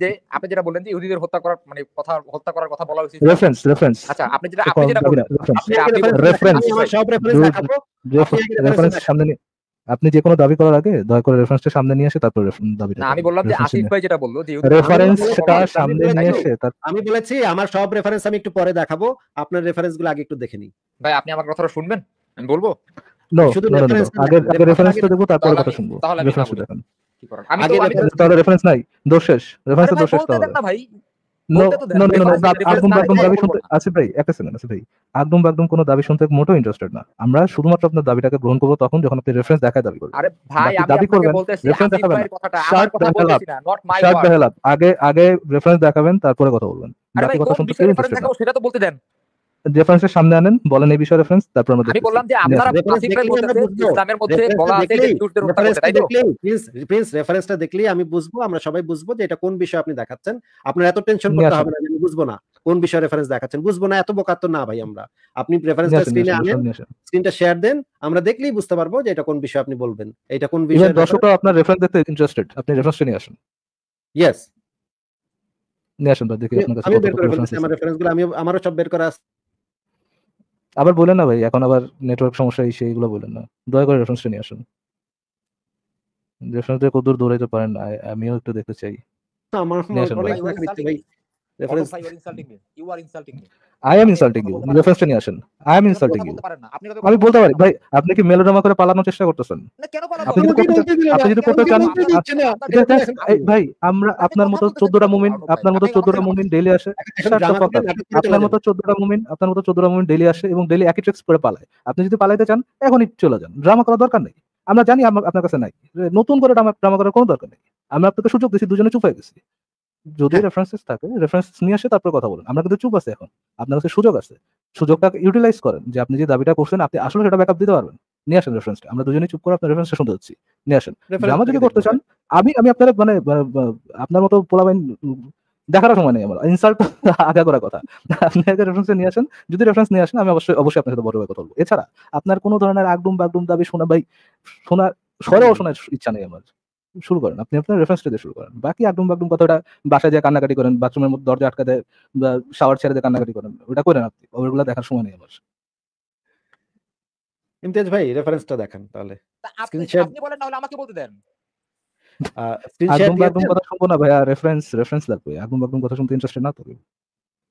যে ইহুদিদের মানে কথা হত্যা করার কথা রেফারেন্স রেফারেন্স রেফারেন্স আপনি কোনো দাবি করার আগে দয়া করে রেফারেন্সটা সামনে নিয়ে এসে তারপর দাবি আমি বললাম যে আসিফ ভাই যেটা বললো যে রেফারেন্সটা সামনে নিয়ে এসে আমি বলেছি আমার সব রেফারেন্স আমি একটু পরে দেখাবো আপনার গুলো আগে একটু দেখে নিই ভাই আপনি আমার কথাটা শুনবেন আমি বলবো কোনো দাবি শুনতে মোটেও ইন্টারেস্টেড না আমরা শুধুমাত্র আপনার দাবিটাকে গ্রহণ করবো তখন যখন আপনি রেফারেন্স দেখায় দাবি করবেন দাবি করবেন আগে আগে রেফারেন্স দেখাবেন তারপরে কথা বলবেন বাকি কথা শুনতে সেটা তো বলতে দেন রেফারেন্সের সামনে আনেন বলেন এই বিষয়ে রেফারেন্স তারপর আমরা আমি বললাম যে আপনারা বলতে ইসলামের মধ্যে বলা আছে যে তাই তো প্লিজ রেফারেন্সটা দেখলেই আমি বুঝবো আমরা সবাই বুঝবো যে এটা কোন বিষয় আপনি দেখাচ্ছেন এত টেনশন করতে হবে না আমি বুঝবো না কোন রেফারেন্স দেখাচ্ছেন বুঝবো না এত না ভাই আমরা আপনি স্ক্রিনে আনেন স্ক্রিনটা শেয়ার দেন আমরা দেখলেই বুঝতে পারবো যে এটা কোন বিষয় আপনি বলবেন এটা কোন বিষয় দর্শকরা আপনার রেফারেন্স দেখতে ইন্টারেস্টেড আপনি রেফারেন্স নিয়ে আসুন ইয়েস নিয়ে আসুন দেখি আপনার কাছে আমি বের করে ফেলছি আমার রেফারেন্সগুলো আমি আমারও সব বের করা আবার বলেন না ভাই এখন আবার নেটওয়ার্ক সমস্যা এই সেইগুলো বলেন না দয়া করে রেফারেন্সটা নিয়ে আসুন কত কতদূর দৌড়াইতে পারেন আমিও একটু দেখতে চাই আমার reference you are insulting me I am insulting you নিয়ে আসেন আই এম ইনসাল্টিং ইউ আমি বলতে পারি ভাই আপনি কি মেলোড্রামা করে পালানোর চেষ্টা করতেছেন আপনি যদি করতে চান ভাই আমরা আপনার মতো 14টা মুমিন আপনার মতো 14টা মুমিন ডেইলি আসে আপনার মতো 14টা মুমিন আপনার মতো 14টা মুমিন ডেইলি আসে এবং ডেইলি একই ট্রিক্স করে পালায় আপনি যদি পালাইতে চান এখনই চলে যান ড্রামা করার দরকার নেই আমরা জানি আপনার কাছে নাই নতুন করে ড্রামা করার কোনো দরকার নেই আমরা আপনাকে সুযোগ দিয়েছি দুজনে চুপ হয়ে গেছি যদি রেফারেন্সেস হ্যাঁ। থাকে রেফারেন্সেস নিয়ে আসে তারপর কথা বলেন আমরা কিন্তু চুপ আছে এখন আপনার কাছে সুযোগ আছে সুযোগটা ইউটিলাইজ করেন যে আপনি যে দাবিটা করছেন আপনি আসলে সেটা ব্যাকআপ দিতে পারবেন নিয়ে আসেন রেফারেন্সটা আমরা দুজনে চুপ করে আপনার রেফারেন্সটা শুনতে হচ্ছি নিয়ে আসেন আমার যদি করতে চান আমি আমি আপনার মানে আপনার মতো বাইন দেখার সময় নেই আমার ইনসাল্ট আগা করার কথা আপনি আগে রেফারেন্স নিয়ে আসেন যদি রেফারেন্স নিয়ে আসেন আমি অবশ্যই অবশ্যই আপনার সাথে বড় কথা বলবো এছাড়া আপনার কোনো ধরনের আগডুম বাগডুম দাবি শোনা ভাই শোনা সরেও হ্যাঁ। শোনার ইচ্ছা নেই আমার শুরু করেন আপনি আপনার রেফারেন্সটা দিয়ে শুরু করেন বাকি একদম বাগডুম কথাটা বাসায় যা কান্নাকাটি করেন বাথরুমের মধ্যে দরজা আটকা দেয় বা শাওয়ার ছেড়ে দিয়ে কান্নাকাটি করেন ওটা করেন আপনি ওগুলো দেখার সময় নেই আমার ইমতিয়াজ ভাই রেফারেন্সটা দেখেন তাহলে আপনি বলেন তাহলে আমাকে বলতে দেন আগডুম কথা শুনবো না ভাই রেফারেন্স রেফারেন্স লাগবে আগডুম বাগডুম কথা শুনতে ইন্টারেস্টেড না তো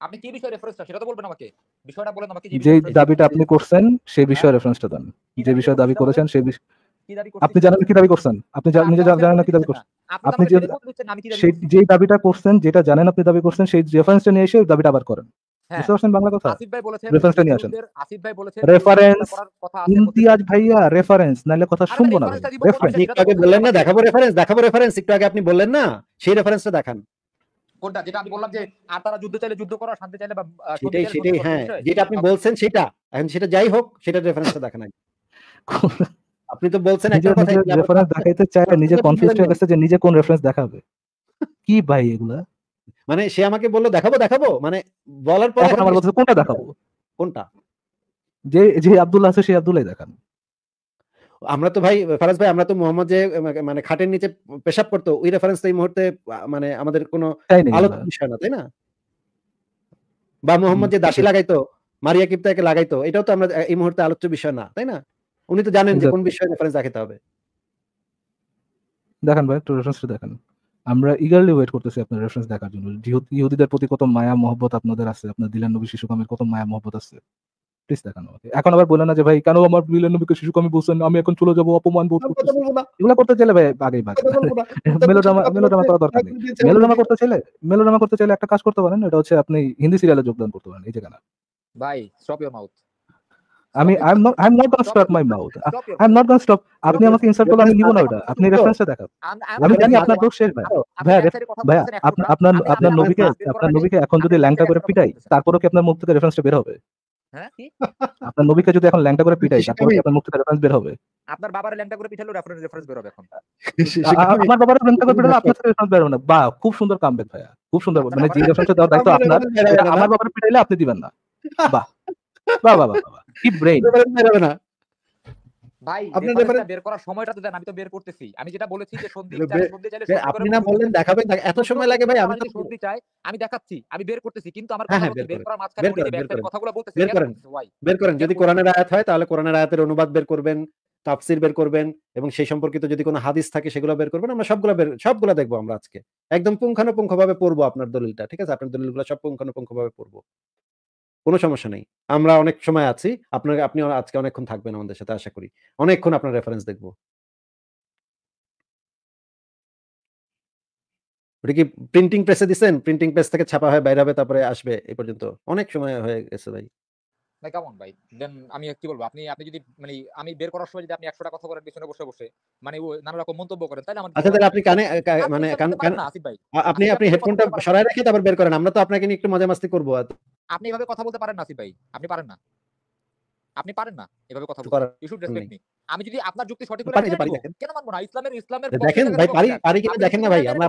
আপনি কি বিষয়ে রেফারেন্স সেটা তো বলবেন আমাকে বিষয়টা বলেন আমাকে যে দাবিটা আপনি করছেন সেই বিষয়ে রেফারেন্সটা হ্যাঁ। দেন যে বিষয়ে দাবি করেছেন সেই বিষয়ে আপনি জানেন কি দাবি করছেন আপনি নিজে জানেন কি দাবি করছেন আপনি যে দাবিটা করছেন যেটা জানেন আপনি দাবি করছেন সেই রেফারেন্সটা নিয়ে এসে দাবিটা আবার করেন হ্যাঁ। কথা শুনবো না রেফারেন্স রেফারেন্স আগে আপনি বললেন না সেই দেখান যেটা যে তারা যুদ্ধ চাইলে যুদ্ধ হ্যাঁ, যেটা আপনি আচ্ছা। বলছেন সেটা সেটা যাই হোক সেটা রেফারেন্স দেখান আপনি তো বলছেন একটা কথা রেফারেন্স দেখাইতে চায় নিজে কনফিউজ হয়ে গেছে যে নিজে কোন রেফারেন্স দেখাবে কি ভাই এগুলা মানে সে আমাকে বললো দেখাবো দেখাবো মানে বলার পর আমার কথা কোনটা দেখাবো কোনটা যে যে আব্দুল্লাহ আছে সেই আব্দুল্লাহ দেখান আমরা তো ভাই ফারাজ ভাই আমরা তো মোহাম্মদ যে মানে খাটের নিচে পেশাব করতো ওই রেফারেন্স এই মুহূর্তে মানে আমাদের কোনো আলোচনা বিষয় না তাই না বা মোহাম্মদ যে দাসী লাগাইতো মারিয়া কিপ্তাকে লাগাইতো এটাও তো আমরা এই মুহূর্তে আলোচ্য বিষয় না তাই না উনি তো জানেন যে কোন বিষয়ে রেফারেন্স রাখতে হবে দেখেন ভাই একটু রেফারেন্স দেখেন আমরা ইগারলি ওয়েট করতেছি আপনার রেফারেন্স দেখার জন্য ইহুদিদের প্রতি কত মায়া মহব্বত আপনাদের আছে আপনার দিলেন নবী শিশুকামের কত মায়া মহব্বত আছে প্লিজ দেখান আমাকে এখন আবার বলে না যে ভাই কেন আমার মিলন নবীকে শিশুকামি বলছেন আমি এখন চলে যাবো অপমান বোধ করতে এগুলো করতে চাইলে ভাই আগেই বাদ মেলোড্রামা মেলোড্রামা করা দরকার নেই মেলোড্রামা করতে চাইলে মেলোড্রামা করতে চাইলে একটা কাজ করতে পারেন এটা হচ্ছে আপনি হিন্দি সিরিয়ালে যোগদান করতে পারেন এই জায়গা না ভাই স্টপ ইওর মাউথ আমি I not I am not gonna stop my mouth I am not gonna stop আপনি আমাকে ইনসাল্ট করলে আমি নিব না ওটা আপনি রেফারেন্স দেখান আমি জানি আপনার দোষ শেষ ভাই ভাই ভাই আপনার আপনার নবীকে আপনার নবীকে এখন যদি ল্যাংটা করে পিটাই তারপরও কি আপনার মুখ থেকে রেফারেন্সটা বের হবে হ্যাঁ, আপনার নবীকে যদি এখন ল্যাংটা করে পিটাই তারপরে আপনার মুখ থেকে রেফারেন্স বের হবে আপনার বাবার ল্যাংটা করে পিটালো রেফারেন্স রেফারেন্স বের হবে এখন আমার বাবার ল্যাংটা করে পিটালো আপনার রেফারেন্স বের হবে না বাহ খুব সুন্দর কামব্যাক ভাইয়া খুব সুন্দর মানে যে রেফারেন্সটা দাও দায়িত্ব আপনার আমার বাবার পিটাইলে আপনি দিবেন না বাহ বাহ বাহ বাহ হ্যাঁ, হ্যাঁ, যদি কোরআনের আয়াত হয় তাহলে কোরআনের আয়াতের অনুবাদ বের করবেন তাফসির বের করবেন এবং সেই সম্পর্কিত যদি কোনো হাদিস থাকে সেগুলো বের করবেন আমরা সবগুলো বের সবগুলো দেখবো আমরা আজকে একদম ভাবে পড়বো আপনার দলিলটা ঠিক আছে আপনার দলিলগুলো সব ভাবে পড়বো কোনো সমস্যা নেই আমরা অনেক সময় আছি আপনার আপনি আজকে অনেকক্ষণ থাকবেন আমাদের সাথে আশা করি অনেকক্ষণ আপনার রেফারেন্স দেখব ওটা কি প্রিন্টিং প্রেসে দিচ্ছেন প্রিন্টিং প্রেস থেকে ছাপা হয় বাইরে হবে তারপরে আসবে এই পর্যন্ত অনেক সময় হয়ে গেছে ভাই না কেমন ভাই দেন আমি কি বলবো আপনি আপনি যদি মানে আমি বের করার সময় যদি আপনি একশো টাকা কথা বলেন পিছনে বসে বসে মানে ও নানা রকম মন্তব্য করেন তাহলে আমার আচ্ছা তাহলে আপনি কানে মানে কান আসিফ ভাই আপনি আপনি হেডফোনটা সরায় রেখে তারপর বের করেন আমরা তো আপনাকে নিয়ে একটু মজা মাস্তি করবো আপনি এভাবে কথা বলতে পারেন না আসিফ ভাই আপনি পারেন না আপনি পারেন না এভাবে কথা বলতে ইউ শুড রেসপেক্ট মি আমি যদি আপনার যুক্তি সঠিক করে দেখেন কেন মানবো না ইসলামের ইসলামের দেখেন ভাই পারি পারি কিনা দেখেন না ভাই আমরা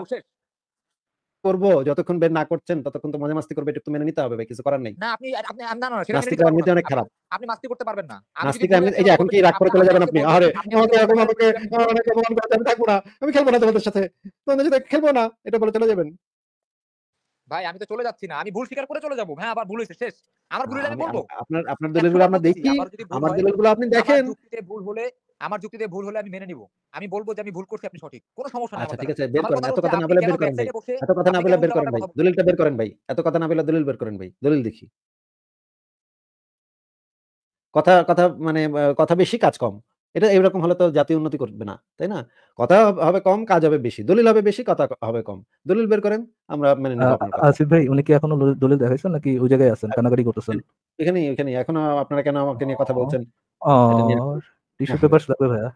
করব যতক্ষণ বের না করছেন ততক্ষণ তো মজা মাস্তি করবে এটা তো মেনে নিতে হবে ভাই কিছু করার নেই না আপনি আপনি না না সেটা করার এমনিতে অনেক খারাপ আপনি মাস্তি করতে পারবেন না নাস্তিক এমনি এই যে এখন কি রাগ করে চলে যাবেন আপনি আরে আমাকে এরকম আমাকে অনেক অপমান করতে আমি থাকবো না আমি খেলবো না তোমাদের সাথে তোমাদের সাথে খেলবো না এটা বলে চলে যাবেন ভাই আমি তো চলে যাচ্ছি না আমি ভুল স্বীকার করে চলে যাব হ্যাঁ আবার ভুল হয়েছে শেষ আমার ভুল হলে আমি বলবো আপনার আপনার দলিলগুলো আমরা দেখি আমার দলিলগুলো আপনি দেখেন ভুল হলে আমার যুক্তিতে ভুল হলে আমি মেনে নিব আমি বলবো যে আমি ভুল করছি আপনি সঠিক কোনো সমস্যা নাই আচ্ছা ঠিক আছে বের করেন এত কথা না বলে বের করেন ভাই এত কথা না বলে বের করেন ভাই দলিলটা বের করেন ভাই এত কথা না বলে দলিল বের করেন ভাই দলিল দেখি কথা কথা মানে কথা বেশি কাজ কম এটা এরকম হলে তো জাতি উন্নতি করবে না তাই না কথা হবে কম কাজ হবে বেশি দলিল হবে বেশি কথা হবে কম দলিল বের করেন আমরা মানে আসিফ ভাই উনি কি এখনো দলিল দেখাইছেন নাকি ওই জায়গায় আছেন কানাগাড়ি করতেছেন এখানে এখানে এখনো আপনারা কেন আমাকে নিয়ে কথা বলছেন টিস্যু হ্যাঁ, পেপার হ্যাঁ। লাগবে ভাইয়া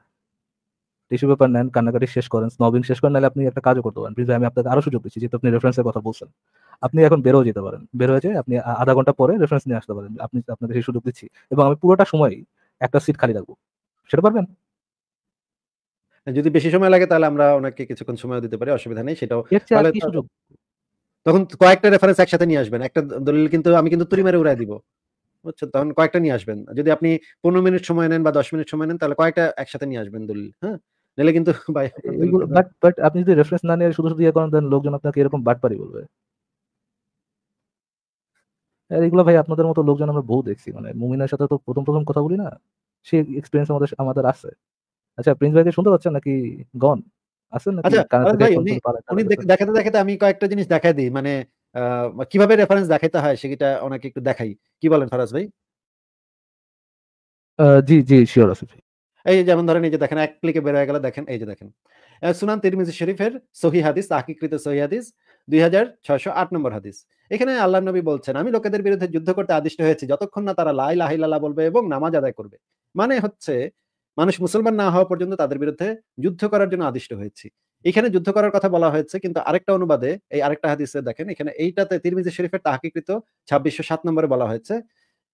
টিস্যু পেপার নেন কান্নাকাটি শেষ করেন স্নবিং শেষ করেন নাহলে আপনি একটা কাজও করতে পারেন প্লিজ আমি আপনাকে আরো সুযোগ দিচ্ছি যেহেতু আপনি রেফারেন্সের কথা বলছেন আপনি এখন বেরো যেতে পারেন বের হয়েছে আপনি আধা ঘন্টা পরে রেফারেন্স নিয়ে আসতে পারেন আপনি আপনাকে সেই সুযোগ দিচ্ছি এবং আমি পুরোটা সময় একটা সিট খালি রাখবো সেটা পারবেন হ্যাঁ, যদি বেশি সময় লাগে তাহলে আমরা ওনাকে কিছুক্ষণ সময় দিতে পারি অসুবিধা নেই সেটাও তখন কয়েকটা রেফারেন্স একসাথে নিয়ে আসবেন একটা দলিল কিন্তু আমি কিন্তু তুরি মেরে উড়াই দিব বুঝছেন তখন কয়েকটা নিয়ে আসবেন যদি আপনি পনেরো মিনিট সময় নেন বা দশ মিনিট সময় নেন তাহলে কয়েকটা একসাথে নিয়ে আসবেন দলিল হ্যাঁ নাহলে কিন্তু আপনি যদি রেফারেন্স না নিয়ে শুধু শুধু ইয়ে করেন দেন লোকজন আপনাকে এরকম বাটপারি বলবে আর এগুলো ভাই আপনাদের মতো লোকজন আমরা বহু দেখছি মানে মুমিনার সাথে তো প্রথম প্রথম কথা বলি না সে এক্সপিরিয়েন্স আমাদের আমাদের আছে আচ্ছা প্রিন্স ভাইকে শুনতে পাচ্ছেন নাকি গন আছেন নাকি আচ্ছা, উনি দেখাতে দেখাতে আমি কয়েকটা জিনিস দেখাই দিই মানে কিভাবে রেফারেন্স দেখাইতে হয় সেটা ওনাকে একটু দেখাই কি বলেন ফরাজ ভাই জি জি শিওর আছে এই যে যেমন ধরেন এই যে দেখেন এক ক্লিকে বের হয়ে গেল দেখেন এই যে দেখেন সুনান তিরমিজি শরীফের সহি হাদিস আকিকৃত সহি হাদিস দুই নম্বর হাদিস এখানে আল্লাহ নবী বলছেন আমি লোকেদের বিরুদ্ধে যুদ্ধ করতে আদিষ্ট হয়েছে যতক্ষণ না তারা লাই লাহিল্লাহ বলবে এবং নামাজ আদায় করবে মানে হচ্ছে মানুষ মুসলমান না হওয়া পর্যন্ত তাদের বিরুদ্ধে যুদ্ধ করার জন্য আদিষ্ট হয়েছে এখানে যুদ্ধ করার কথা বলা হয়েছে কিন্তু আরেকটা অনুবাদে এই আরেকটা হাদিসে দেখেন এখানে এইটাতে তিরমিজি শরীফের তাহাকিকৃত ছাব্বিশশো সাত নম্বরে বলা হয়েছে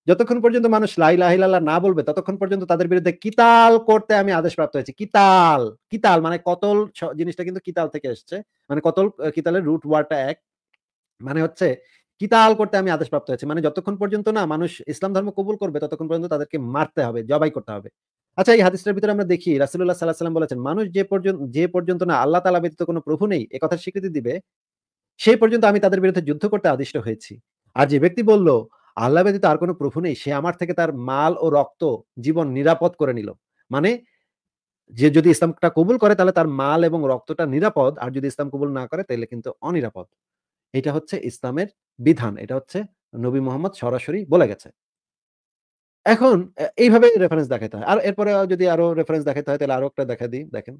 যতক্ষণ পর্যন্ত মানুষ লাই লাইলাহিল্লাহ না বলবে ততক্ষণ পর্যন্ত তাদের বিরুদ্ধে কিতাল করতে আমি আদেশ প্রাপ্ত হয়েছি কিতাল কিতাল মানে কতল জিনিসটা কিন্তু কিতাল থেকে এসছে মানে কতল কিতালের রুট ওয়ার্ডটা এক মানে হচ্ছে কিতাল করতে আমি আদেশ প্রাপ্ত হয়েছি মানে যতক্ষণ পর্যন্ত না মানুষ ইসলাম ধর্ম কবুল করবে ততক্ষণ পর্যন্ত তাদেরকে মারতে হবে জবাই করতে হবে আচ্ছা এই হাদিসটার ভিতরে আমরা দেখি রাসুল্লাহ সাল্লাহ সাল্লাম বলেছেন মানুষ যে পর্যন্ত যে পর্যন্ত না আল্লাহ তালা ব্যতীত কোনো প্রভু নেই এ কথা স্বীকৃতি দিবে সেই পর্যন্ত আমি তাদের বিরুদ্ধে যুদ্ধ করতে আদিষ্ট হয়েছি আর যে ব্যক্তি বলল আল্লাহ ব্যতীত আর কোনো প্রভু নেই সে আমার থেকে তার মাল ও রক্ত জীবন নিরাপদ করে নিল মানে যে যদি ইসলামটা কবুল করে তাহলে তার মাল এবং রক্তটা নিরাপদ আর যদি ইসলাম কবুল না করে তাহলে কিন্তু অনিরাপদ এটা হচ্ছে ইসলামের বিধান এটা হচ্ছে নবী মোহাম্মদ সরাসরি বলে গেছে এখন এইভাবে রেফারেন্স দেখাতে হয় আর এরপরে যদি আরো রেফারেন্স দেখাতে হয় তাহলে আরো একটা দেখা দিই দেখেন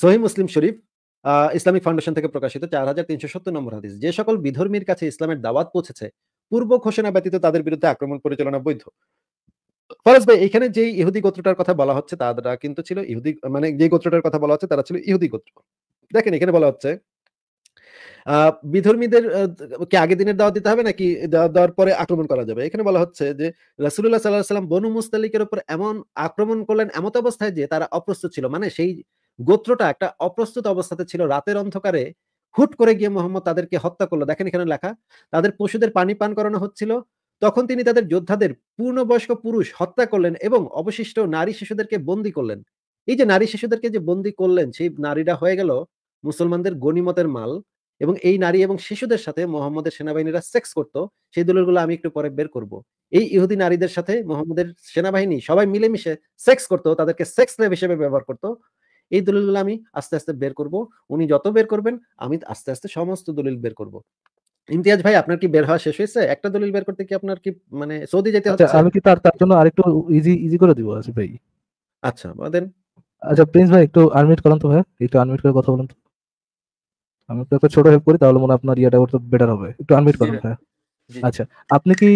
সহি মুসলিম শরীফ ইসলামিক ফাউন্ডেশন থেকে প্রকাশিত চার হাজার তিনশো সত্তর নম্বর হাদিস যে সকল বিধর্মীর কাছে ইসলামের দাওয়াত পৌঁছেছে পূর্ব ঘোষণা ব্যতীত তাদের বিরুদ্ধে আক্রমণ পরিচালনা বৈধ ফরাজ ভাই এখানে যে ইহুদি গোত্রটার কথা বলা হচ্ছে তারা কিন্তু ছিল ইহুদি মানে যে গোত্রটার কথা বলা হচ্ছে তারা ছিল ইহুদি গোত্র দেখেন এখানে বলা হচ্ছে বিধর্মীদের কে আগে দিনের দাওয়া দিতে হবে নাকি দেওয়ার পরে আক্রমণ করা যাবে এখানে বলা হচ্ছে যে রাসুল্লাহ সাল্লাহ সাল্লাম বনু মুস্তালিকের উপর এমন আক্রমণ করলেন এমত অবস্থায় যে তারা অপ্রস্তুত ছিল মানে সেই গোত্রটা একটা অপ্রস্তুত অবস্থাতে ছিল রাতের অন্ধকারে হুট করে গিয়ে মোহাম্মদ তাদেরকে হত্যা করলো দেখেন এখানে লেখা তাদের পশুদের পানি পান করানো হচ্ছিল তখন তিনি তাদের যোদ্ধাদের পূর্ণবয়স্ক পুরুষ হত্যা করলেন এবং অবশিষ্ট নারী শিশুদেরকে বন্দী করলেন এই যে নারী শিশুদেরকে যে বন্দী করলেন সেই নারীরা হয়ে গেল মুসলমানদের গণিমতের মাল এবং এই নারী এবং শিশুদের সাথে মোহাম্মদের সেনাবাহিনীরা সেক্স করত সেই দলিলগুলো আমি একটু পরে বের করব এই ইহুদি নারীদের সাথে মোহাম্মদের সেনাবাহিনী সবাই মিলেমিশে সেক্স করত তাদেরকে সেক্স লেভ হিসেবে ব্যবহার করত এই দলিলগুলো আমি আস্তে আস্তে বের করব উনি যত বের করবেন আমি আস্তে আস্তে সমস্ত দলিল বের করব ইমতিয়াজ ভাই আপনার কি বের হওয়া শেষ হয়েছে একটা দলিল বের করতে কি আপনার কি মানে সৌদি যেতে আচ্ছা, হচ্ছে আমি কি তার তার জন্য আরেকটু ইজি ইজি করে দিব আছে আচ্ছা ভাই আচ্ছা বলেন আচ্ছা প্রিন্স ভাই একটু আনমিউট করুন তো ভাই একটু আনমিউট করে কথা বলুন তো আমি তো একটা ছোট হেল্প করি তাহলে মনে আপনার ইয়েটা করতে বেটার হবে একটু আনমিট করেন হ্যাঁ আচ্ছা আপনি কি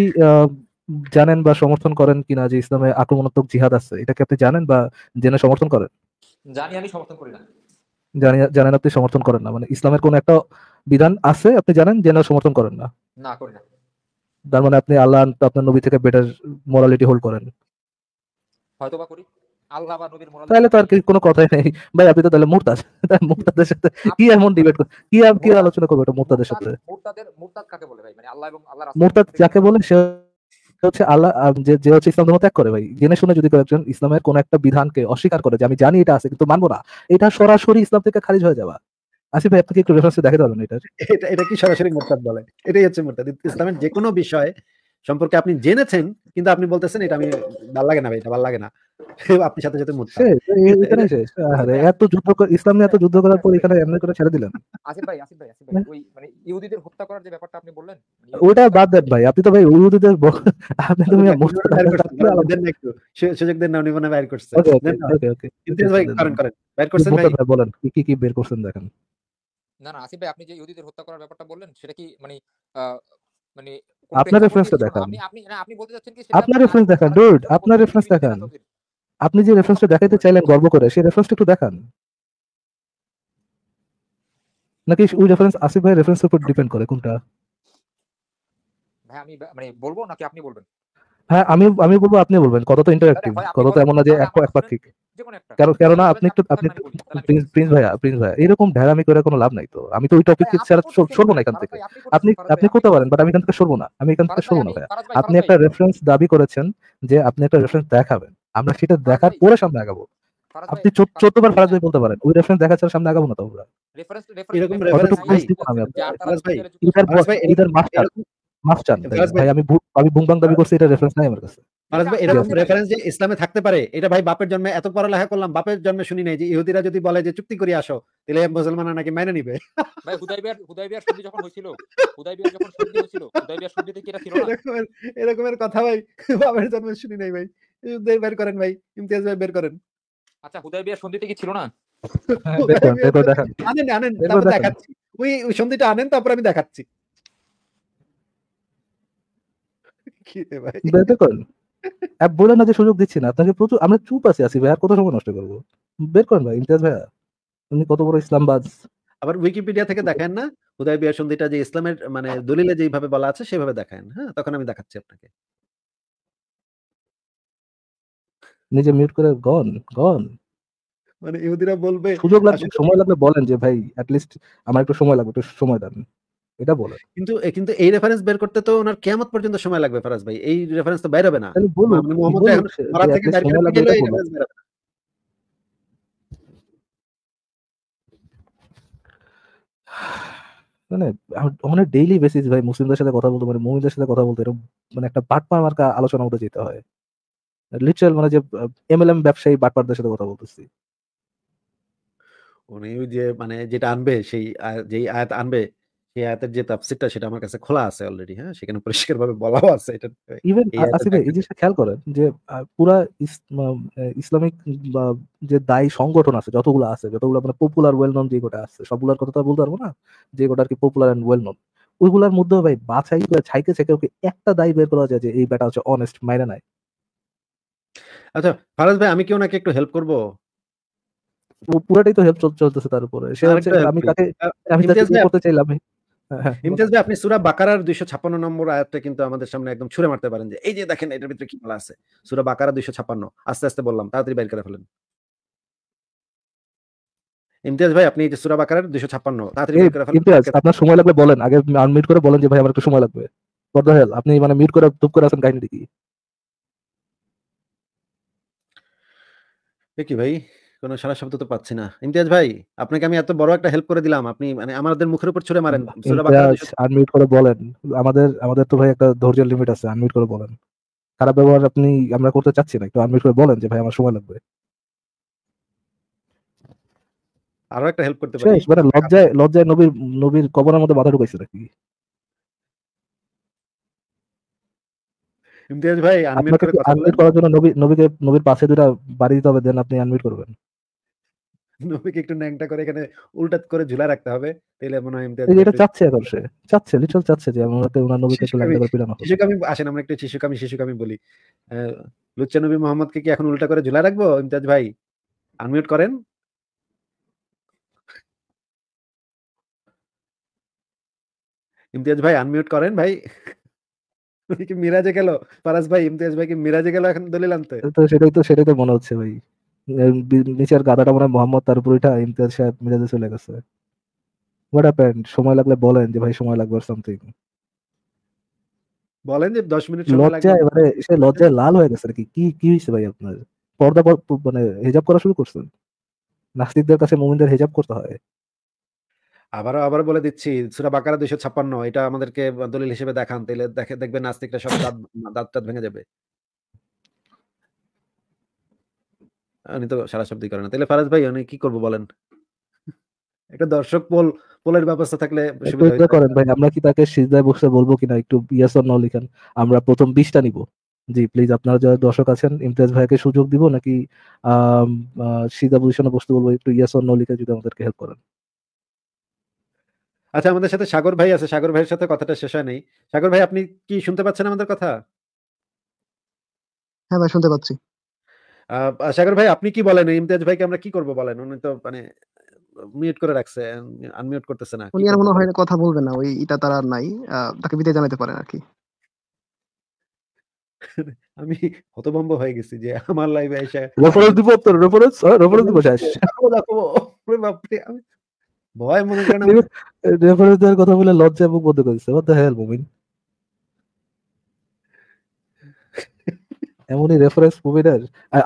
জানেন বা সমর্থন করেন কিনা যে ইসলামে আক্রমণাত্মক জিহাদ আছে এটা কি আপনি জানেন বা জেনে সমর্থন করেন জানি আমি সমর্থন করি না জানি জানেন আপনি সমর্থন করেন না মানে ইসলামের কোন একটা বিধান আছে আপনি জানেন জেনে সমর্থন করেন না না করি না তার মানে আপনি আল্লাহ আপনার নবী থেকে বেটার মোরালিটি হোল্ড করেন হয়তো বা করি তাহলে তো আর কোনো কথাই নেই ভাই আপনি তো তাহলে মুরতাদ মুরতাদের সাথে কি এমন ডিবেট কি আর কি আলোচনা করবে মুরতাদের সাথে মুরতাদ মানে যাকে বলে সে হচ্ছে আল্লাহ যে যে হচ্ছে ইসলাম ধর্ম ত্যাগ করে ভাই জেনে শুনে যদি ইসলামের কোন একটা বিধানকে অস্বীকার করে যে আমি জানি এটা আছে কিন্তু মানবো না এটা সরাসরি ইসলাম থেকে খারিজ হয়ে যাওয়া আসিফ ভাই আপনি কি একটু রেফারেন্স দেখাতে পারবেন এটা এটা কি সরাসরি মুরতাদ বলে এটাই হচ্ছে মুরতাদ ইসলামের যে কোনো বিষয়ে সম্পর্কে আপনি জেনেছেন কিন্তু আপনি বলতেছেন এটা আমি ভাল লাগে না ভাই এটা ভালো লাগে না আপনি সাথে সাথে মরতে এত যুদ্ধ ইসলাম নিয়ে এত যুদ্ধ করার পর এখানে এমনি করে ছেড়ে দিলেন আসিফ ভাই আসিফ ভাই আসিফ ভাই ওই মানে ইহুদিদের হত্যা করার যে ব্যাপারটা আপনি বললেন মানে ওটা বাদ দেন ভাই আপনি তো ভাই ইহুদিদের আপনি তো সুযোগ দেন না উনি মনে বাইর করছে ওকে ওকে ভাই কারণ করেন বাইর করছেন ভাই বলেন কি কি বের করছেন দেখেন না না আসিফ ভাই আপনি যে ইহুদিদের হত্যা করার ব্যাপারটা বললেন সেটা কি মানে মানে আপনার রেফারেন্সটা দেখান আপনি বলতে কি আপনার রেফারেন্স দেখান ডুড আপনার রেফারেন্স দেখান আপনি যে রেফারেন্সটা দেখাইতে চাইলেন গর্ব করে সেই রেফারেন্সটা একটু দেখান নাকি ওই রেফারেন্স আসিফ ভাই রেফারেন্সের উপর ডিপেন্ড করে কোনটা ভাই আমি মানে বলবো নাকি আপনি বলবেন হ্যাঁ আমি আমি বলবো আপনি বলবেন কত তো ইন্টারঅ্যাক্টিভ কত তো এমন না যে এক একপাক্ষিক মানে কেননা আপনি একটু আপনি মানে প্রিন্স ভাইয়া প্রিন্স ভাইয়া এরকম ঢেরামি করে কোনো লাভ নাই তো আমি তো ওই টপিক ছাড়া সরবো না এখান থেকে আপনি আপনি করতে পারেন বাট আমি এখান থেকে সরবো না আমি এখান থেকে সরবো না ভাইয়া আপনি একটা রেফারেন্স দাবি করেছেন যে আপনি একটা রেফারেন্স দেখাবেন আমরা সেটা দেখার পরে সামনে আগাবো আপনি চোদ্দবার ফারাজ ভাই বলতে পারেন ওই রেফারেন্স দেখা ছাড়া সামনে আগাবো না তো আমরা এরকম রেফারেন্স ভাই ইদার মাস্টার মাফ চান ভাই আমি আমি দাবি করছি এটা রেফারেন্স নাই আমার কাছে ভাই আচ্ছা, এরকম রেফারেন্স যে ইসলামে থাকতে পারে এটা ভাই বাপের জন্মে এত লেখা করলাম বাপের জন্মে শুনি নাই যে ইহুদিরা যদি বলে যে চুক্তি করে আসো তাহলে মুসলমানরা নাকি মেনে নিবে ভাই হুদাইবিয়ার হুদাইবিয়ার সন্ধি যখন হয়েছিল হুদাইবিয়ার যখন সন্ধি হয়েছিল হুদাইবিয়ার সন্ধিতে কি এটা ছিল এরকমের এরকমের কথা ভাই বাপের জন্মে শুনি নাই ভাই বের করেন ভাই ইমতিয়াজ ভাই বের করেন আচ্ছা হুদাইবিয়ার সন্ধিতে কি ছিল না হ্যাঁ, আনেন আনেন তারপর দেখাচ্ছি ওই সন্ধিটা আনেন তারপর আমি দেখাচ্ছি বলে না যে সুযোগ দিচ্ছি না আপনাকে প্রচুর আমরা চুপ আছি আসি ভাই আর কত সময় নষ্ট করবো বের করেন ভাই ইমতিয়াজ ভাইয়া উনি কত বড় ইসলামবাজ আবার উইকিপিডিয়া থেকে দেখেন না সন্ধিটা যে ইসলামের মানে দলিলে যেভাবে বলা আছে সেভাবে দেখেন হ্যাঁ তখন আমি দেখাচ্ছি আপনাকে নিজে মিউট করে গন গন মানে ইহুদিরা বলবে সুযোগ লাগবে সময় লাগলে বলেন যে ভাই অ্যাট লিস্ট আমার একটু সময় লাগবে একটু সময় দেন এটা কিন্তু কিন্তু এই রেফারেন্স বের করতে তো ওনার পর্যন্ত সময় লাগবে ফারাজ ভাই এই রেফারেন্স তো বের হবে মানে না মানে ডেইলি বেসিস ভাই মুসলিমদের সাথে কথা বলতে মানে মুমিনদের সাথে কথা বলতে এরকম মানে একটা বাটপার মার্কা আলোচনা উঠে যেতে হয় লিটারাল মানে যে এমএলএম ব্যবসায়ী বাটপারদের সাথে কথা বলতেছি উনি যে মানে যেটা আনবে সেই যেই আয়াত আনবে সেই আয়াতের যে তাফসিরটা সেটা আমার কাছে খোলা আছে অলরেডি হ্যাঁ সেখানে পরিষ্কারভাবে বলাও আছে এটা ইভেন আসলে এই খেয়াল করেন যে পুরা ইসলামিক বা যে দায়ী সংগঠন আছে যতগুলো আছে যতগুলো মানে পপুলার ওয়েল নন আছে সবগুলোর কথা তো বলতে পারবো না আর কি পপুলার এন্ড ওয়েল নন ওইগুলোর মধ্যে ভাই বাছাই করে ছাইকে ছেকে ওকে একটা দায়ী বের করা যায় যে এই ব্যাটা হচ্ছে অনেস্ট মাইনে নাই আচ্ছা ফারাজ ভাই আমি কি ওনাকে একটু হেল্প করব পুরাটাই তো হেল্প চলতেছে তার উপরে সে আমি তাকে আমি তাকে করতে চাইলাম ইমতিয়াজ ভাই আপনি সুরা বাকারার নম্বর আয়াতটা কিন্তু আমাদের সামনে একদম মারতে পারেন যে এই যে দেখেন এটার ভিতরে কি আছে বাকারা আস্তে আস্তে বললাম তাড়াতাড়ি করে ফেলেন ইমতিয়াজ ভাই আপনি তাড়াতাড়ি করে ফেলেন ইমতিয়াজ আপনার সময় লাগবে বলেন আগে আনমিউট করে বলেন যে ভাই আমার একটু সময় লাগবে আপনি মানে মিউট করে চুপ করে আছেন কি ভাই কোনো সারা শব্দ তো পাচ্ছি না ইমতিয়াজ ভাই আপনাকে আমি এত বড় একটা হেল্প করে দিলাম আপনি মানে আমাদের মুখের উপর ছুড়ে মারেন আনমিউট করে বলেন আমাদের আমাদের তো ভাই একটা ধৈর্যের লিমিট আছে আনমিউট করে বলেন খারাপ ব্যবহার আপনি আমরা করতে চাচ্ছি না একটু আনমিউট করে বলেন যে ভাই আমার সময় লাগবে আরো একটা হেল্প করতে পারি মানে লজ্জায় লজ্জায় নবীর নবীর কবরের মধ্যে বাধা ঢুকাইছে নাকি ইমতিয়াজ ভাই আনমিউট করার জন্য নবী নবীকে নবীর পাশে দুটো বাড়ি দিতে হবে দেন আপনি আনমিউট করবেন নবীকে একটু ন্যাংটা করে এখানে উল্টাত করে ঝুলা রাখতে হবে তাহলে মনে হয় ইমতিয়াজ এটা চাচ্ছে এখন সে চাচ্ছে লিটল চাচ্ছে যে আমরা নবীকে আসেন আমরা একটু বলি লুচ্চা নবী কি এখন উল্টা করে ঝুলা রাখবো ইমতিয়াজ ভাই আনমিউট করেন ইমতিয়াজ ভাই আনমিউট করেন ভাই কি মিরাজে গেল পারাস ভাই ইমতিয়াজ ভাই কি মিরাজে গেল এখন দলিল আনতে তো সেটাই তো সেটাই তো মনে হচ্ছে ভাই নিচের গাদাটা মনে হয় মোহাম্মদ ইমতিয়াজ সাহেব চলে গেছে হোয়াট সময় লাগলে বলেন যে ভাই সময় লাগবে সামথিং বলেন যে 10 মিনিট সময় লাগবে এবারে সে লজ্জায় লাল হয়ে গেছে কি কি কি হইছে ভাই আপনার পর্দা মানে হিজাব করা শুরু করছেন নাস্তিকদের কাছে মুমিনদের হিজাব করতে হয় আবার আবার বলে দিচ্ছি সুরা বাকারা ছাপ্পান্ন এটা আমাদেরকে দলিল হিসেবে দেখান তাহলে দেখে দেখবেন নাস্তিকরা সব দাঁত দাঁত ভেঙে যাবে উনি তো সারা শব্দই করে না তাহলে ফারাজ ভাই উনি কি করব বলেন একটা দর্শক পোল পোলের ব্যবস্থা থাকলে সুবিধা করেন ভাই আমরা কি তাকে সিজদায় বসে বলবো কিনা একটু ইয়েস অর নো লিখেন আমরা প্রথম 20টা নিব জি প্লিজ আপনারা যারা দর্শক আছেন ইমতিয়াজ ভাইকে সুযোগ দিব নাকি সিজদা পজিশনে বসতে বলবো একটু ইয়েস অর নো লিখে যদি আমাদেরকে হেল্প করেন আচ্ছা আমাদের সাথে সাগর ভাই আছে সাগর ভাইয়ের সাথে কথাটা শেষ হয় নাই সাগর ভাই আপনি কি শুনতে পাচ্ছেন আমাদের কথা হ্যাঁ ভাই শুনতে পাচ্ছি সাগর ভাই আপনি কি বলেন ইমতিয়াজ ভাইকে আমরা কি করব বলেন উনি তো মানে মিউট করে রাখছে আনমিউট করতেছে না উনি আর মনে হয় কথা বলবে না ওই এটা তার আর নাই তাকে বিদায় জানাতে পারেন আর কি আমি হতভম্ব হয়ে গেছি যে আমার লাইভে এসে রেফারেন্স দিব তোর রেফারেন্স হ্যাঁ, রেফারেন্স দিব শেষ ভয় মনে করেন রেফারেন্স দেওয়ার কথা বলে লজ্জা এবং বন্ধ করেছে what the hell মুমিন এমনই রেফারেন্স মুভিটার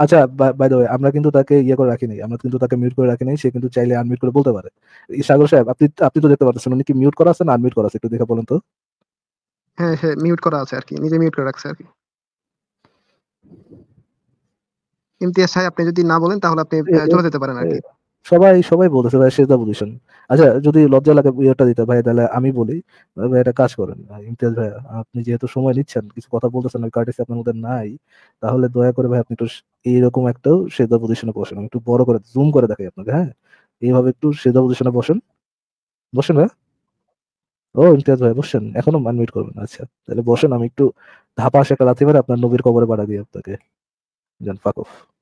আচ্ছা বাই দ্য ওয়ে আমরা কিন্তু তাকে ইয়ে করে রাখিনি আমরা কিন্তু তাকে মিউট করে রাখিনি সে কিন্তু চাইলে আনমিউট করে বলতে পারে সাগর সাহেব আপনি আপনি তো দেখতে পাচ্ছেন উনি কি মিউট করা আছে না আনমিউট করা আছে একটু দেখে বলেন তো হ্যাঁ হ্যাঁ মিউট করা আছে আর কি নিজে মিউট করে রাখছে আর কি ইমতিয়াজ সাহেব আপনি যদি না বলেন তাহলে আপনি চলে যেতে পারেন আর কি সবাই সবাই বলতেছে ভাই সেজদা পজিশন আচ্ছা যদি লজ্জা লাগে ইয়েটা দিতে ভাই তাহলে আমি বলি ভাই এটা কাজ করেন ইমতিয়াজ ভাই আপনি যেহেতু সময় নিচ্ছেন কিছু কথা বলতেছেন ওই কার্টিসি আপনার মধ্যে নাই তাহলে দয়া করে ভাই আপনি একটু এইরকম একটাও সেজদা পজিশনে বসেন একটু বড় করে জুম করে দেখাই আপনাকে হ্যাঁ এইভাবে একটু সেজদা পজিশনে বসেন বসেন ভাই ও ইমতিয়াজ ভাই বসেন এখনো আনমিট করবেন আচ্ছা তাহলে বসেন আমি একটু ধাপা শেখা একটা রাতে পারে আপনার নবীর কবরে বাড়া দিই আপনাকে জান ফাকফ